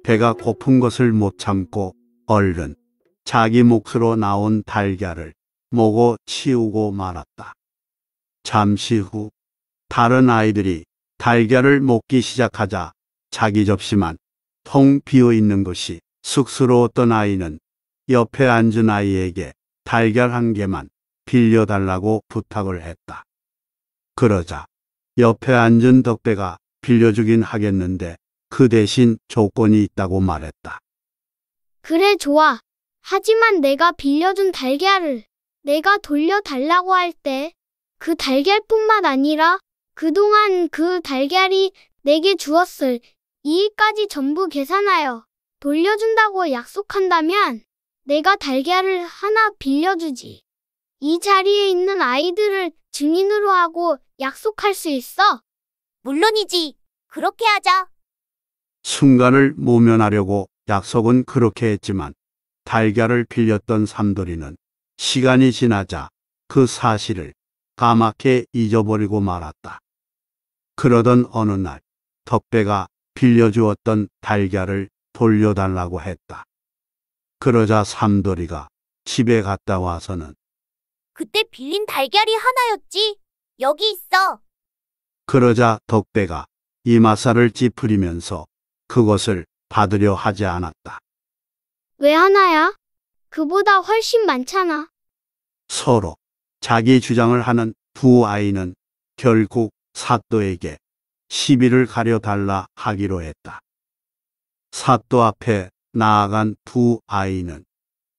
배가 고픈 것을 못 참고 얼른 자기 몫으로 나온 달걀을 모고 치우고 말았다. 잠시 후 다른 아이들이 달걀을 먹기 시작하자 자기 접시만 통 비어 있는 것이 쑥스러웠던 아이는 옆에 앉은 아이에게 달걀 한 개만 빌려달라고 부탁을 했다. 그러자 옆에 앉은 덕대가 빌려주긴 하겠는데 그 대신 조건이 있다고 말했다. 그래 좋아. 하지만 내가 빌려준 달걀을 내가 돌려달라고 할 때 그 달걀뿐만 아니라 그동안 그 달걀이 내게 주었을 이익까지 전부 계산하여 돌려준다고 약속한다면 내가 달걀을 하나 빌려주지. 이 자리에 있는 아이들을 증인으로 하고 약속할 수 있어? 물론이지. 그렇게 하자. 순간을 모면하려고 약속은 그렇게 했지만 달걀을 빌렸던 삼돌이는 시간이 지나자 그 사실을 까맣게 잊어버리고 말았다. 그러던 어느 날덕배가 빌려주었던 달걀을 돌려달라고 했다. 그러자 삼돌이가 집에 갔다 와서는 그때 빌린 달걀이 하나였지. 여기 있어. 그러자 덕배가 이마사를 찌푸리면서 그것을 받으려 하지 않았다. 왜 하나야? 그보다 훨씬 많잖아. 서로 자기 주장을 하는 두 아이는 결국 사또에게 시비를 가려달라 하기로 했다. 사또 앞에 나아간 두 아이는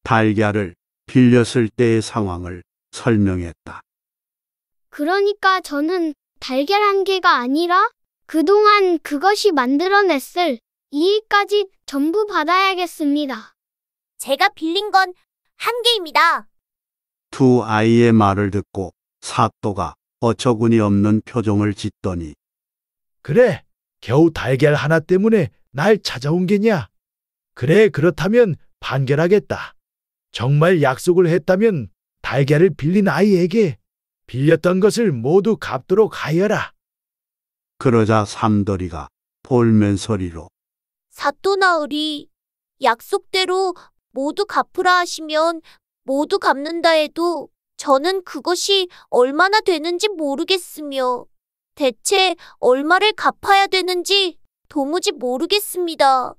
달걀을 빌렸을 때의 상황을 설명했다. 그러니까 저는 달걀 한 개가 아니라 그동안 그것이 만들어냈을 이익까지 전부 받아야겠습니다. 제가 빌린 건 한 개입니다. 두 아이의 말을 듣고 사또가 어처구니 없는 표정을 짓더니 그래, 겨우 달걀 하나 때문에 날 찾아온 게냐? 그래, 그렇다면 판결하겠다. 정말 약속을 했다면 달걀을 빌린 아이에게 빌렸던 것을 모두 갚도록 하여라. 그러자 삼더리가 볼멘 소리로 사또나 으리, 약속대로 모두 갚으라 하시면 모두 갚는다 해도 저는 그것이 얼마나 되는지 모르겠으며 대체 얼마를 갚아야 되는지 도무지 모르겠습니다.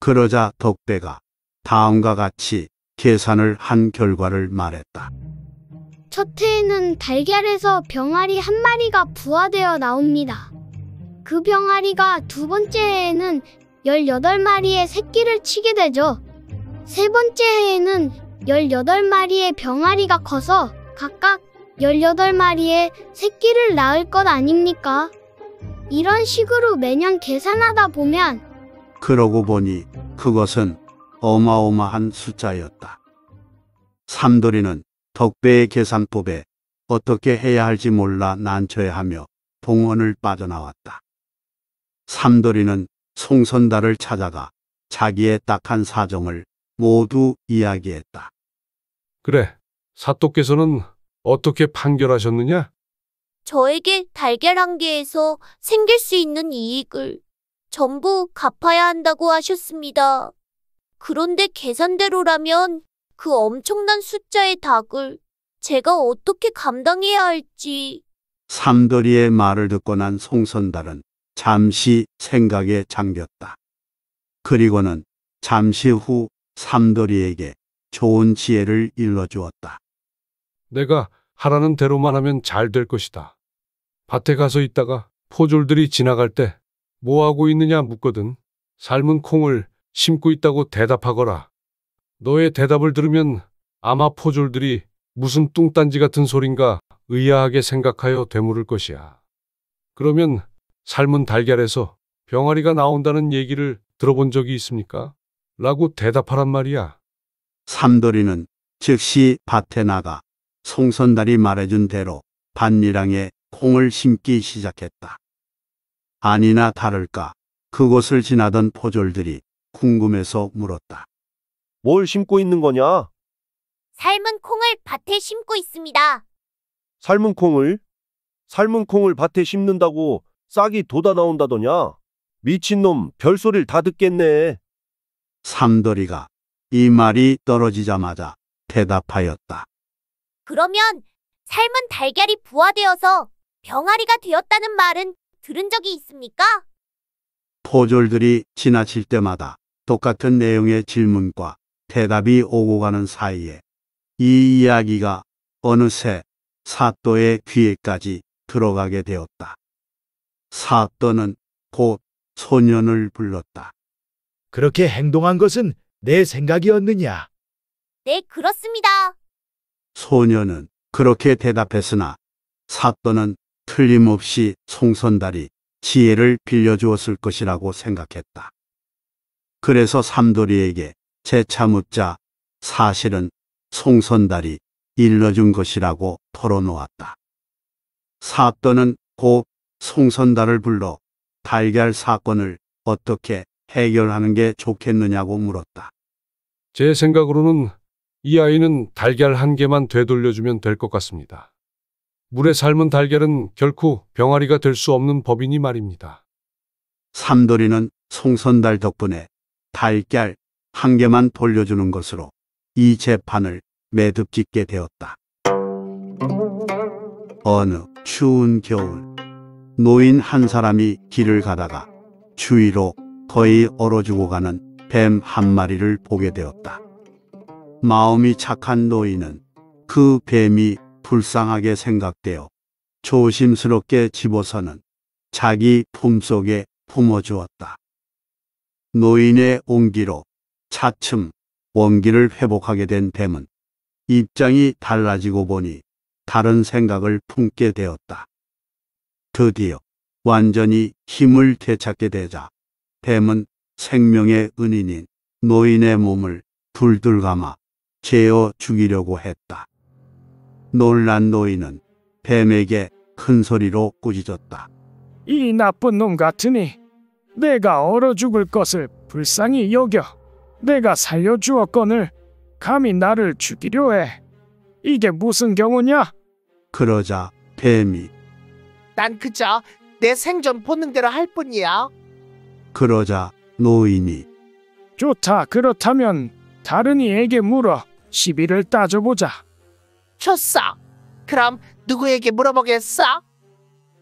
그러자 덕배가 다음과 같이 계산을 한 결과를 말했다. 첫 해에는 달걀에서 병아리 한 마리가 부화되어 나옵니다. 그 병아리가 두 번째 해에는 18마리의 새끼를 치게 되죠. 세 번째 해에는 18마리의 병아리가 커서 각각 18마리의 새끼를 낳을 것 아닙니까? 이런 식으로 매년 계산하다 보면 그러고 보니 그것은 어마어마한 숫자였다. 삼돌이는 덕배의 계산법에 어떻게 해야 할지 몰라 난처해하며 봉원을 빠져나왔다. 삼돌이는 송선달을 찾아가 자기의 딱한 사정을 모두 이야기했다. 그래, 사또께서는 어떻게 판결하셨느냐? 저에게 달걀 한 개에서 생길 수 있는 이익을 전부 갚아야 한다고 하셨습니다. 그런데 계산대로라면 그 엄청난 숫자의 닭을 제가 어떻게 감당해야 할지. 삼돌이의 말을 듣고 난 송선달은 잠시 생각에 잠겼다. 그리고는 잠시 후 삼돌이에게 좋은 지혜를 일러주었다. 내가 하라는 대로만 하면 잘 될 것이다. 밭에 가서 있다가 포졸들이 지나갈 때 뭐하고 있느냐 묻거든. 삶은 콩을 심고 있다고 대답하거라. 너의 대답을 들으면 아마 포졸들이 무슨 뚱딴지 같은 소린가 의아하게 생각하여 되물을 것이야. 그러면 삶은 달걀에서 병아리가 나온다는 얘기를 들어본 적이 있습니까? 라고 대답하란 말이야. 삼돌이는 즉시 밭에 나가 송선달이 말해준 대로 밭미랑에 콩을 심기 시작했다. 아니나 다를까 그곳을 지나던 포졸들이 궁금해서 물었다. 뭘 심고 있는 거냐? 삶은 콩을 밭에 심고 있습니다. 삶은 콩을? 삶은 콩을 밭에 심는다고 싹이 돋아 나온다더냐? 미친놈 별소리를 다 듣겠네. 삼돌이가 이 말이 떨어지자마자 대답하였다. 그러면 삶은 달걀이 부화되어서 병아리가 되었다는 말은 들은 적이 있습니까? 포졸들이 지나칠 때마다 똑같은 내용의 질문과 대답이 오고 가는 사이에 이 이야기가 어느새 사또의 귀에까지 들어가게 되었다. 사또는 곧 소년을 불렀다. 그렇게 행동한 것은 내 생각이었느냐? 네, 그렇습니다. 소녀는 그렇게 대답했으나 사또는 틀림없이 송선달이 지혜를 빌려주었을 것이라고 생각했다. 그래서 삼돌이에게 재차 묻자 사실은 송선달이 일러준 것이라고 털어놓았다. 사또는 곧 송선달을 불러 달걀 사건을 어떻게 해결하는 게 좋겠느냐고 물었다. 제 생각으로는 이 아이는 달걀 한 개만 되돌려주면 될 것 같습니다. 물에 삶은 달걀은 결코 병아리가 될 수 없는 법이니 말입니다. 삼돌이는 송선달 덕분에 달걀 한 개만 돌려주는 것으로 이 재판을 매듭 짓게 되었다. 어느 추운 겨울 노인 한 사람이 길을 가다가 주위로 거의 얼어죽어 가는 뱀 한 마리를 보게 되었다. 마음이 착한 노인은 그 뱀이 불쌍하게 생각되어 조심스럽게 집어서는 자기 품속에 품어주었다. 노인의 온기로 차츰 원기를 회복하게 된 뱀은 입장이 달라지고 보니 다른 생각을 품게 되었다. 드디어 완전히 힘을 되찾게 되자 뱀은 생명의 은인인 노인의 몸을 둘둘 감아 재어 죽이려고 했다. 놀란 노인은 뱀에게 큰 소리로 꾸짖었다. 이 나쁜 놈 같으니 내가 얼어 죽을 것을 불쌍히 여겨 내가 살려주었건을 감히 나를 죽이려 해. 이게 무슨 경우냐? 그러자 뱀이 난 그저 내 생존 보는 대로 할 뿐이야. 그러자 노인이 좋다. 그렇다면 다른 이에게 물어 시비를 따져보자. 좋사. 그럼 누구에게 물어보겠어?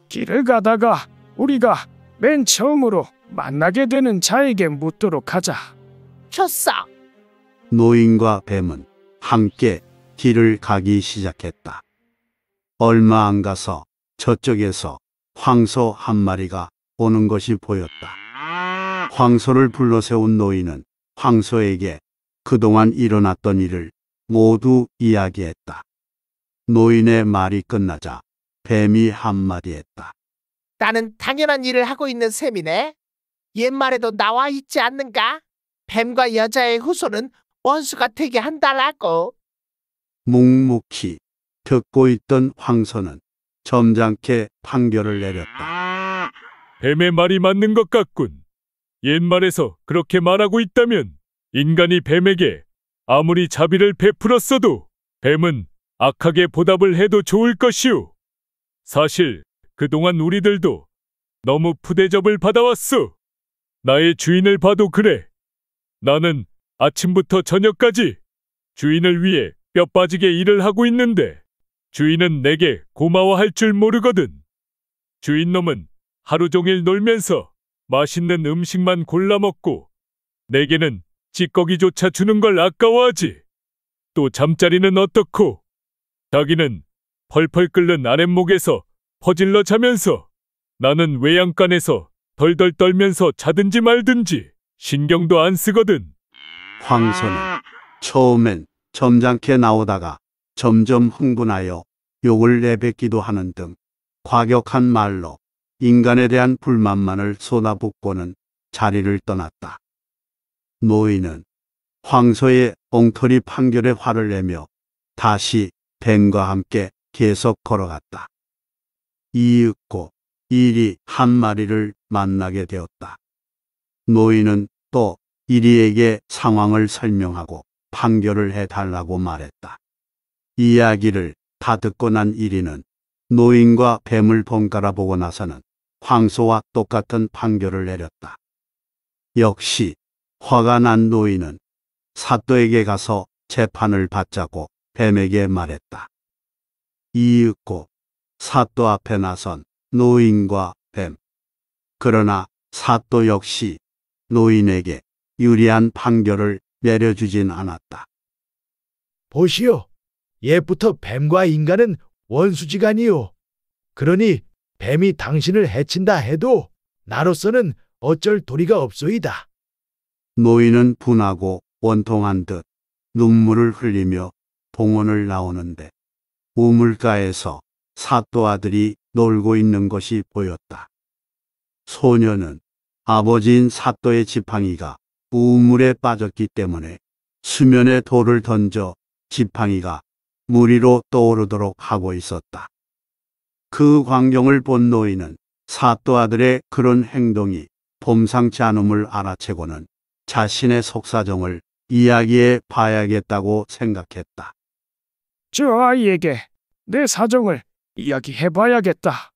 길을 가다가 우리가 맨 처음으로 만나게 되는 자에게 묻도록 하자. 좋사. 노인과 뱀은 함께 길을 가기 시작했다. 얼마 안 가서 저쪽에서 황소 한 마리가 오는 것이 보였다. 황소를 불러세운 노인은 황소에게 그동안 일어났던 일을 모두 이야기했다. 노인의 말이 끝나자 뱀이 한마디 했다. 나는 당연한 일을 하고 있는 셈이네. 옛말에도 나와 있지 않는가? 뱀과 여자의 후손은 원수가 되게 한다라고. 묵묵히 듣고 있던 황소는 점잖게 판결을 내렸다. 뱀의 말이 맞는 것 같군. 옛말에서 그렇게 말하고 있다면 인간이 뱀에게 아무리 자비를 베풀었어도 뱀은 악하게 보답을 해도 좋을 것이오. 사실 그동안 우리들도 너무 푸대접을 받아왔어. 나의 주인을 봐도 그래. 나는 아침부터 저녁까지 주인을 위해 뼈 빠지게 일을 하고 있는데 주인은 내게 고마워할 줄 모르거든. 주인놈은 하루 종일 놀면서 맛있는 음식만 골라 먹고 내게는 찌꺼기조차 주는 걸 아까워하지. 또 잠자리는 어떻고 자기는 펄펄 끓는 아랫목에서 퍼질러 자면서 나는 외양간에서 덜덜 떨면서 자든지 말든지 신경도 안 쓰거든. 황소는 처음엔 점잖게 나오다가 점점 흥분하여 욕을 내뱉기도 하는 등 과격한 말로 인간에 대한 불만만을 쏟아붓고는 자리를 떠났다. 노인은 황소의 엉터리 판결에 화를 내며 다시 뱀과 함께 계속 걸어갔다. 이윽고 이리 한 마리를 만나게 되었다. 노인은 또 이리에게 상황을 설명하고 판결을 해달라고 말했다. 이야기를 다 듣고 난 이리는 노인과 뱀을 번갈아 보고 나서는 황소와 똑같은 판결을 내렸다. 역시 화가 난 노인은 사또에게 가서 재판을 받자고 뱀에게 말했다. 이윽고 사또 앞에 나선 노인과 뱀. 그러나 사또 역시 노인에게 유리한 판결을 내려주진 않았다. 보시오. 옛부터 뱀과 인간은 원수지간이오 그러니 뱀이 당신을 해친다 해도 나로서는 어쩔 도리가 없소이다. 노인은 분하고 원통한 듯 눈물을 흘리며 봉원을 나오는데 우물가에서 사또 아들이 놀고 있는 것이 보였다. 소녀는 아버지인 사또의 지팡이가 우물에 빠졌기 때문에 수면에 돌을 던져 지팡이가 물 위로 떠오르도록 하고 있었다. 그 광경을 본 노인은 사또 아들의 그런 행동이 봄상치 않음을 알아채고는 자신의 속사정을 이야기해 봐야겠다고 생각했다. 저 아이에게 내 사정을 이야기해 봐야겠다.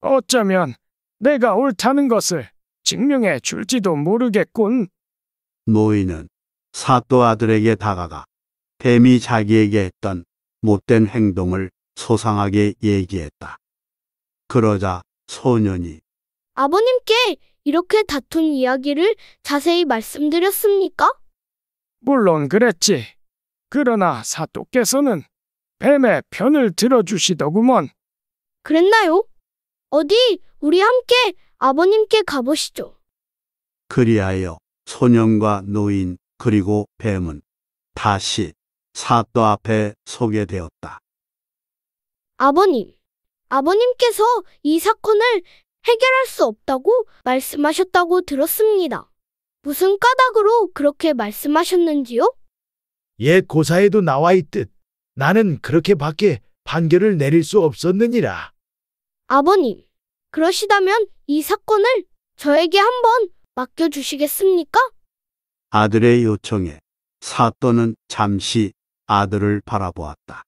어쩌면 내가 옳다는 것을 증명해 줄지도 모르겠군. 노인은 사또 아들에게 다가가 뱀이 자기에게 했던 못된 행동을 소상하게 얘기했다. 그러자 소년이 아버님께 이렇게 다툰 이야기를 자세히 말씀드렸습니까? 물론 그랬지. 그러나 사또께서는 뱀의 편을 들어주시더구먼. 그랬나요? 어디 우리 함께 아버님께 가보시죠. 그리하여 소년과 노인 그리고 뱀은 다시 사또 앞에 소개되었다. 아버님, 아버님께서 이 사건을 해결할 수 없다고 말씀하셨다고 들었습니다. 무슨 까닭으로 그렇게 말씀하셨는지요? 예, 고사에도 나와 있듯 나는 그렇게 밖에 판결을 내릴 수 없었느니라. 아버님, 그러시다면 이 사건을 저에게 한번 맡겨주시겠습니까? 아들의 요청에 사또는 잠시 아들을 바라보았다.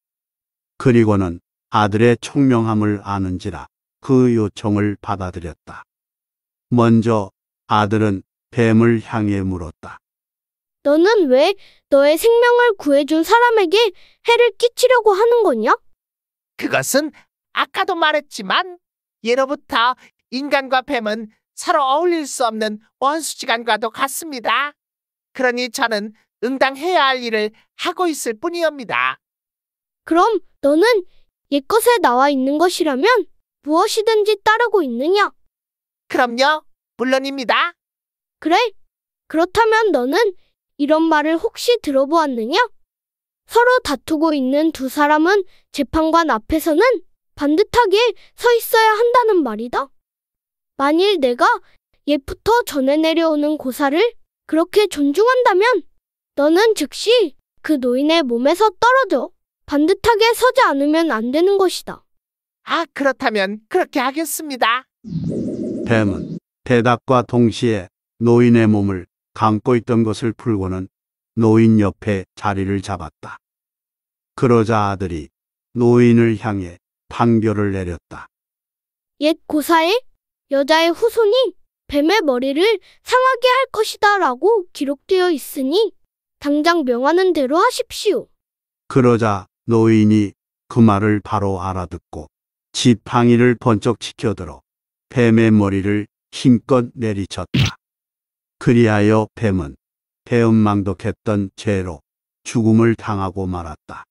그리고는 아들의 총명함을 아는지라 그 요청을 받아들였다. 먼저 아들은 뱀을 향해 물었다. 너는 왜 너의 생명을 구해준 사람에게 해를 끼치려고 하는 거냐? 그것은 아까도 말했지만 예로부터 인간과 뱀은 서로 어울릴 수 없는 원수지간과도 같습니다. 그러니 저는 응당해야 할 일을 하고 있을 뿐이옵니다. 그럼 너는 옛것에 나와 있는 것이라면 무엇이든지 따르고 있느냐? 그럼요. 물론입니다. 그래. 그렇다면 너는 이런 말을 혹시 들어보았느냐? 서로 다투고 있는 두 사람은 재판관 앞에서는 반듯하게 서 있어야 한다는 말이다. 만일 내가 옛부터 전해 내려오는 고사를 그렇게 존중한다면 너는 즉시 그 노인의 몸에서 떨어져. 반듯하게 서지 않으면 안 되는 것이다. 아, 그렇다면 그렇게 하겠습니다. 뱀은 대답과 동시에 노인의 몸을 감고 있던 것을 풀고는 노인 옆에 자리를 잡았다. 그러자 아들이 노인을 향해 판결을 내렸다. 옛 고사에 여자의 후손이 뱀의 머리를 상하게 할 것이다 라고 기록되어 있으니 당장 명하는 대로 하십시오. 그러자 노인이 그 말을 바로 알아듣고 지팡이를 번쩍 치켜들어 뱀의 머리를 힘껏 내리쳤다. 그리하여 뱀은 배은망덕했던 죄로 죽음을 당하고 말았다.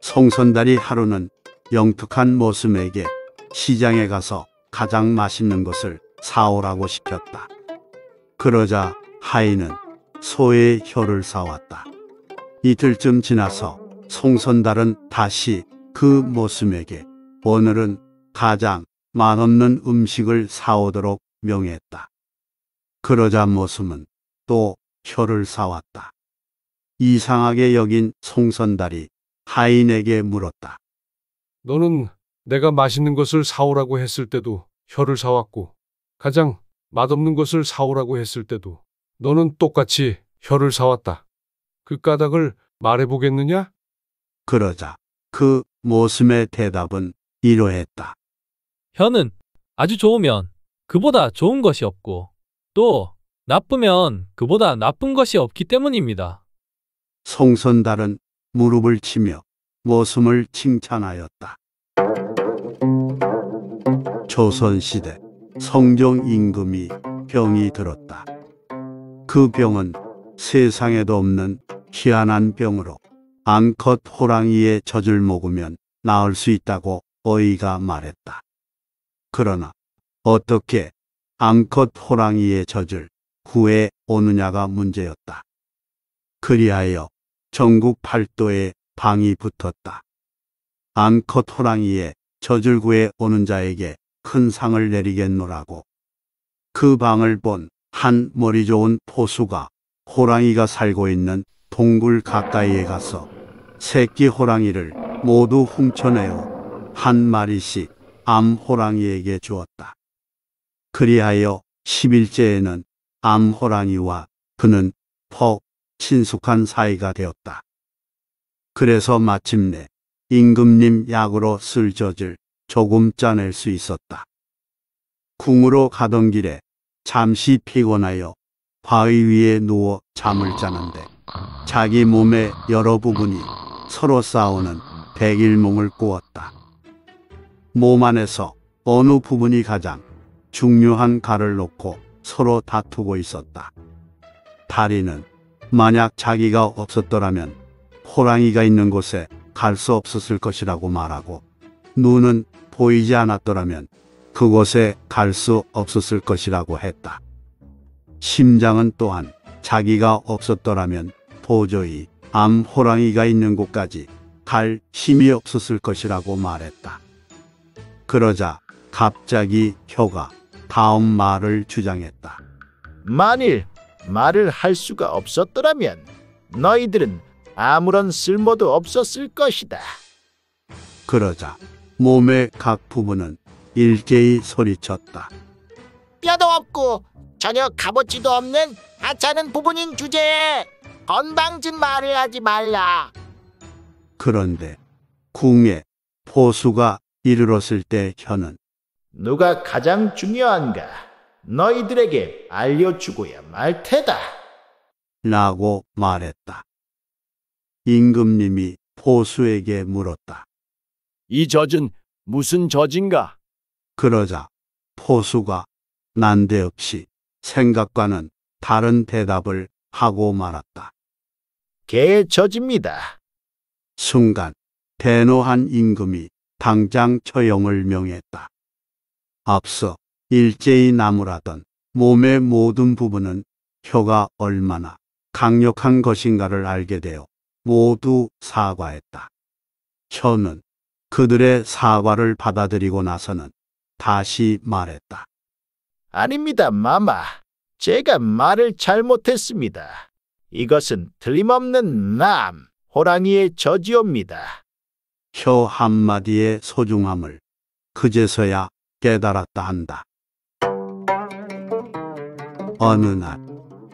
송선달이 하루는 영특한 모슴에게 시장에 가서 가장 맛있는 것을 사오라고 시켰다. 그러자 하인은 소의 혀를 사왔다. 이틀쯤 지나서 송선달은 다시 그 모습에게 오늘은 가장 맛없는 음식을 사오도록 명했다. 그러자 모습은 또 혀를 사왔다. 이상하게 여긴 송선달이 하인에게 물었다. 너는 내가 맛있는 것을 사오라고 했을 때도 혀를 사왔고 가장 맛없는 것을 사오라고 했을 때도 너는 똑같이 혀를 사왔다. 그 까닭을 말해보겠느냐? 그러자 그 모습의 대답은 이러했다. 현은 아주 좋으면 그보다 좋은 것이 없고 또 나쁘면 그보다 나쁜 것이 없기 때문입니다. 송선달은 무릎을 치며 모습을 칭찬하였다. 조선시대 성종 임금이 병이 들었다. 그 병은 세상에도 없는 희한한 병으로 암컷 호랑이의 젖을 먹으면 나을 수 있다고 어이가 말했다. 그러나 어떻게 암컷 호랑이의 젖을 구해 오느냐가 문제였다. 그리하여 전국 팔도에 방이 붙었다. 암컷 호랑이의 젖을 구해 오는 자에게 큰 상을 내리겠노라고. 그 방을 본 한 머리 좋은 포수가 호랑이가 살고 있는 동굴 가까이에 가서 새끼 호랑이를 모두 훔쳐내어 한 마리씩 암 호랑이에게 주었다. 그리하여 10일째에는 암 호랑이와 그는 퍽 친숙한 사이가 되었다. 그래서 마침내 임금님 약으로 쓸 젖을 조금 짜낼 수 있었다. 궁으로 가던 길에 잠시 피곤하여 바위 위에 누워 잠을 자는데 자기 몸의 여러 부분이 서로 싸우는 백일몽을 꾸었다. 몸 안에서 어느 부분이 가장 중요한 가를 놓고 서로 다투고 있었다. 다리는 만약 자기가 없었더라면 호랑이가 있는 곳에 갈 수 없었을 것이라고 말하고 눈은 보이지 않았더라면 그곳에 갈 수 없었을 것이라고 했다. 심장은 또한 자기가 없었더라면 도저히 암 호랑이가 있는 곳까지 갈 힘이 없었을 것이라고 말했다. 그러자 갑자기 혀가 다음 말을 주장했다. 만일 말을 할 수가 없었더라면 너희들은 아무런 쓸모도 없었을 것이다. 그러자 몸의 각 부분은 일제히 소리쳤다. 뼈도 없고 전혀 값어치도 없는 하찮은 부분인 주제에 건방진 말을 하지 말라. 그런데 궁에 포수가 이르렀을 때 혀는 누가 가장 중요한가 너희들에게 알려주고야 말 테다. 라고 말했다. 임금님이 포수에게 물었다. 이 젖은 무슨 젖인가? 그러자 포수가 난데없이 생각과는 다른 대답을 하고 말았다. 개에 젖입니다. 순간 대노한 임금이 당장 처형을 명했다. 앞서 일제히 나무라던 몸의 모든 부분은 혀가 얼마나 강력한 것인가를 알게 되어 모두 사과했다. 혀는 그들의 사과를 받아들이고 나서는 다시 말했다. 아닙니다, 마마. 제가 말을 잘못했습니다. 이것은 틀림없는 남, 호랑이의 저지옵니다. 혀 한마디의 소중함을 그제서야 깨달았다 한다. 어느 날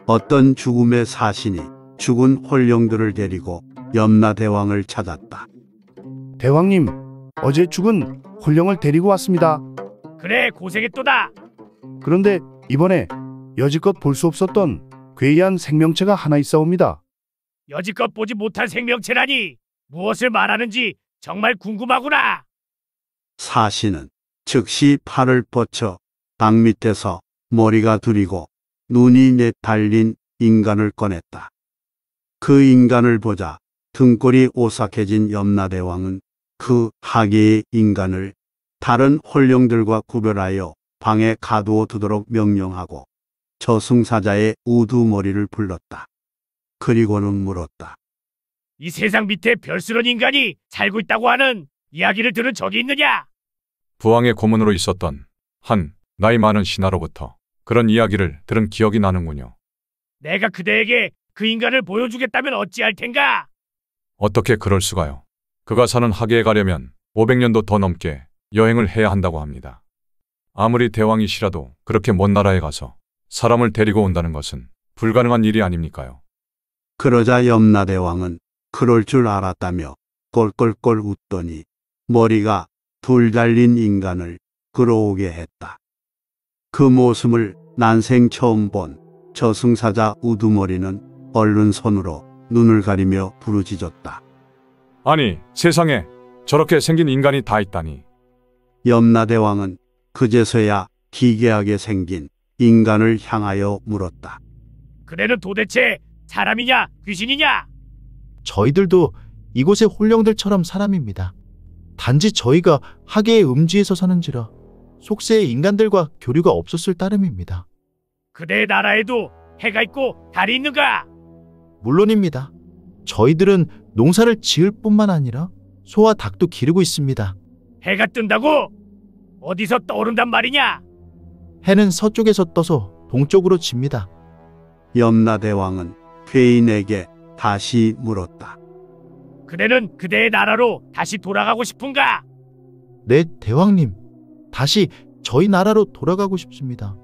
어떤 죽음의 사신이 죽은 홀령들을 데리고 염라대왕을 찾았다. 대왕님, 어제 죽은 홀령을 데리고 왔습니다. 그래 고생했도다. 그런데 이번에 여지껏 볼 수 없었던 괴이한 생명체가 하나 있어옵니다. 여지껏 보지 못한 생명체라니 무엇을 말하는지 정말 궁금하구나. 사신은 즉시 팔을 뻗쳐 땅 밑에서 머리가 두리고 눈이 내달린 인간을 꺼냈다. 그 인간을 보자 등골이 오싹해진 염라대왕은 그 하계의 인간을 다른 홀령들과 구별하여 방에 가두어 두도록 명령하고 저승사자의 우두머리를 불렀다. 그리고는 물었다. 이 세상 밑에 별스런 인간이 살고 있다고 하는 이야기를 들은 적이 있느냐? 부왕의 고문으로 있었던 한 나이 많은 신하로부터 그런 이야기를 들은 기억이 나는군요. 내가 그대에게 그 인간을 보여주겠다면 어찌할 텐가? 어떻게 그럴 수가요? 그가 사는 하계에 가려면 500년도 더 넘게 여행을 해야 한다고 합니다. 아무리 대왕이시라도 그렇게 먼 나라에 가서 사람을 데리고 온다는 것은 불가능한 일이 아닙니까요? 그러자 염라대왕은 그럴 줄 알았다며 꼴꼴꼴 웃더니 머리가 둘 달린 인간을 끌어오게 했다. 그 모습을 난생 처음 본 저승사자 우두머리는 얼른 손으로 눈을 가리며 부르짖었다. 아니 세상에 저렇게 생긴 인간이 다 있다니. 염라대왕은 그제서야 기괴하게 생긴 인간을 향하여 물었다. 그대는 도대체 사람이냐 귀신이냐? 저희들도 이곳의 혼령들처럼 사람입니다. 단지 저희가 하계의 음지에서 사는지라 속세의 인간들과 교류가 없었을 따름입니다. 그대의 나라에도 해가 있고 달이 있는가? 물론입니다. 저희들은 농사를 지을 뿐만 아니라 소와 닭도 기르고 있습니다. 해가 뜬다고? 어디서 떠오른단 말이냐? 해는 서쪽에서 떠서 동쪽으로 집니다. 염라대왕은 괴인에게 다시 물었다. 그대는 그대의 나라로 다시 돌아가고 싶은가? 네, 대왕님. 다시 저희 나라로 돌아가고 싶습니다.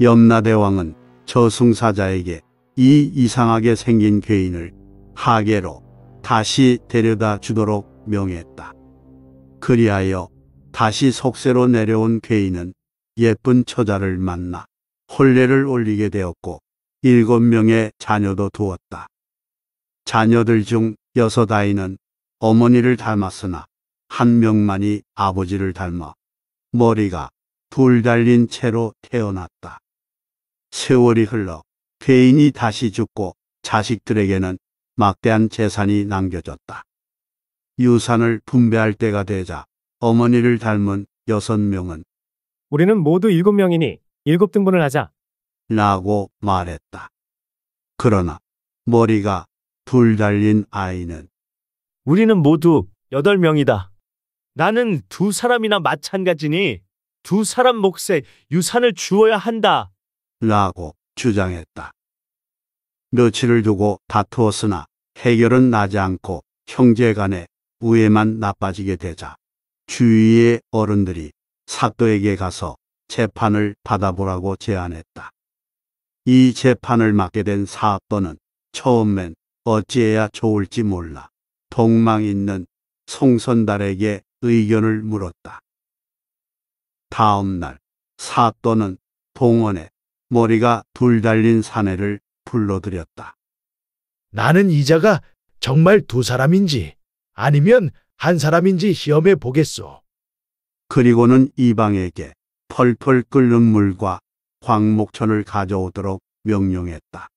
염라대왕은 저승사자에게 이 이상하게 생긴 괴인을 하계로 다시 데려다 주도록 명했다. 그리하여 다시 속세로 내려온 괴인은 예쁜 처자를 만나 혼례를 올리게 되었고 일곱 명의 자녀도 두었다. 자녀들 중 여섯 아이는 어머니를 닮았으나 한 명만이 아버지를 닮아 머리가 둘 달린 채로 태어났다. 세월이 흘러 괴인이 다시 죽고 자식들에게는 막대한 재산이 남겨졌다. 유산을 분배할 때가 되자 어머니를 닮은 여섯 명은 우리는 모두 일곱 명이니 일곱 등분을 하자. 라고 말했다. 그러나 머리가 둘 달린 아이는 우리는 모두 여덟 명이다. 나는 두 사람이나 마찬가지니 두 사람 몫에 유산을 주어야 한다. 라고 주장했다. 며칠을 두고 다투었으나 해결은 나지 않고 형제 간의 우애만 나빠지게 되자 주위의 어른들이 사또에게 가서 재판을 받아보라고 제안했다. 이 재판을 맡게 된 사또는 처음엔 어찌해야 좋을지 몰라 동망 있는 송선달에게 의견을 물었다. 다음 날 사또는 동원에 머리가 둘 달린 사내를 불러들였다. 나는 이자가 정말 두 사람인지 아니면 한 사람인지 시험해 보겠소. 그리고는 이방에게 펄펄 끓는 물과 광목천을 가져오도록 명령했다.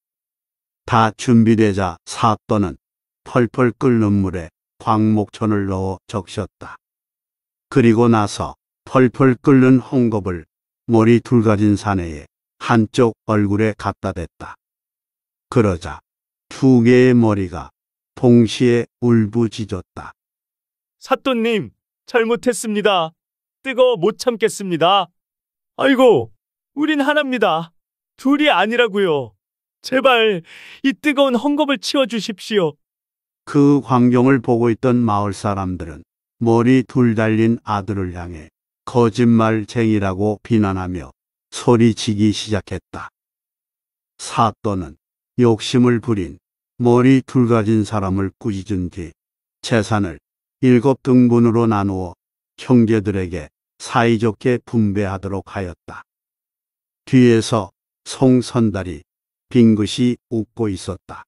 다 준비되자 사또는 펄펄 끓는 물에 광목천을 넣어 적셨다. 그리고 나서 펄펄 끓는 헝겊을 머리 둘가진 사내의 한쪽 얼굴에 갖다 댔다. 그러자 두 개의 머리가 동시에 울부짖었다. 사또님, 잘못했습니다. 뜨거 못 참겠습니다. 아이고, 우린 하나입니다. 둘이 아니라고요. 제발 이 뜨거운 헝겊을 치워 주십시오. 그 광경을 보고 있던 마을 사람들은 머리 둘 달린 아들을 향해 거짓말쟁이라고 비난하며 소리치기 시작했다. 사또는 욕심을 부린 머리 둘 가진 사람을 꾸짖은 뒤 재산을 일곱 등분으로 나누어 형제들에게 사이좋게 분배하도록 하였다. 뒤에서 송선달이 빙긋이 웃고 있었다.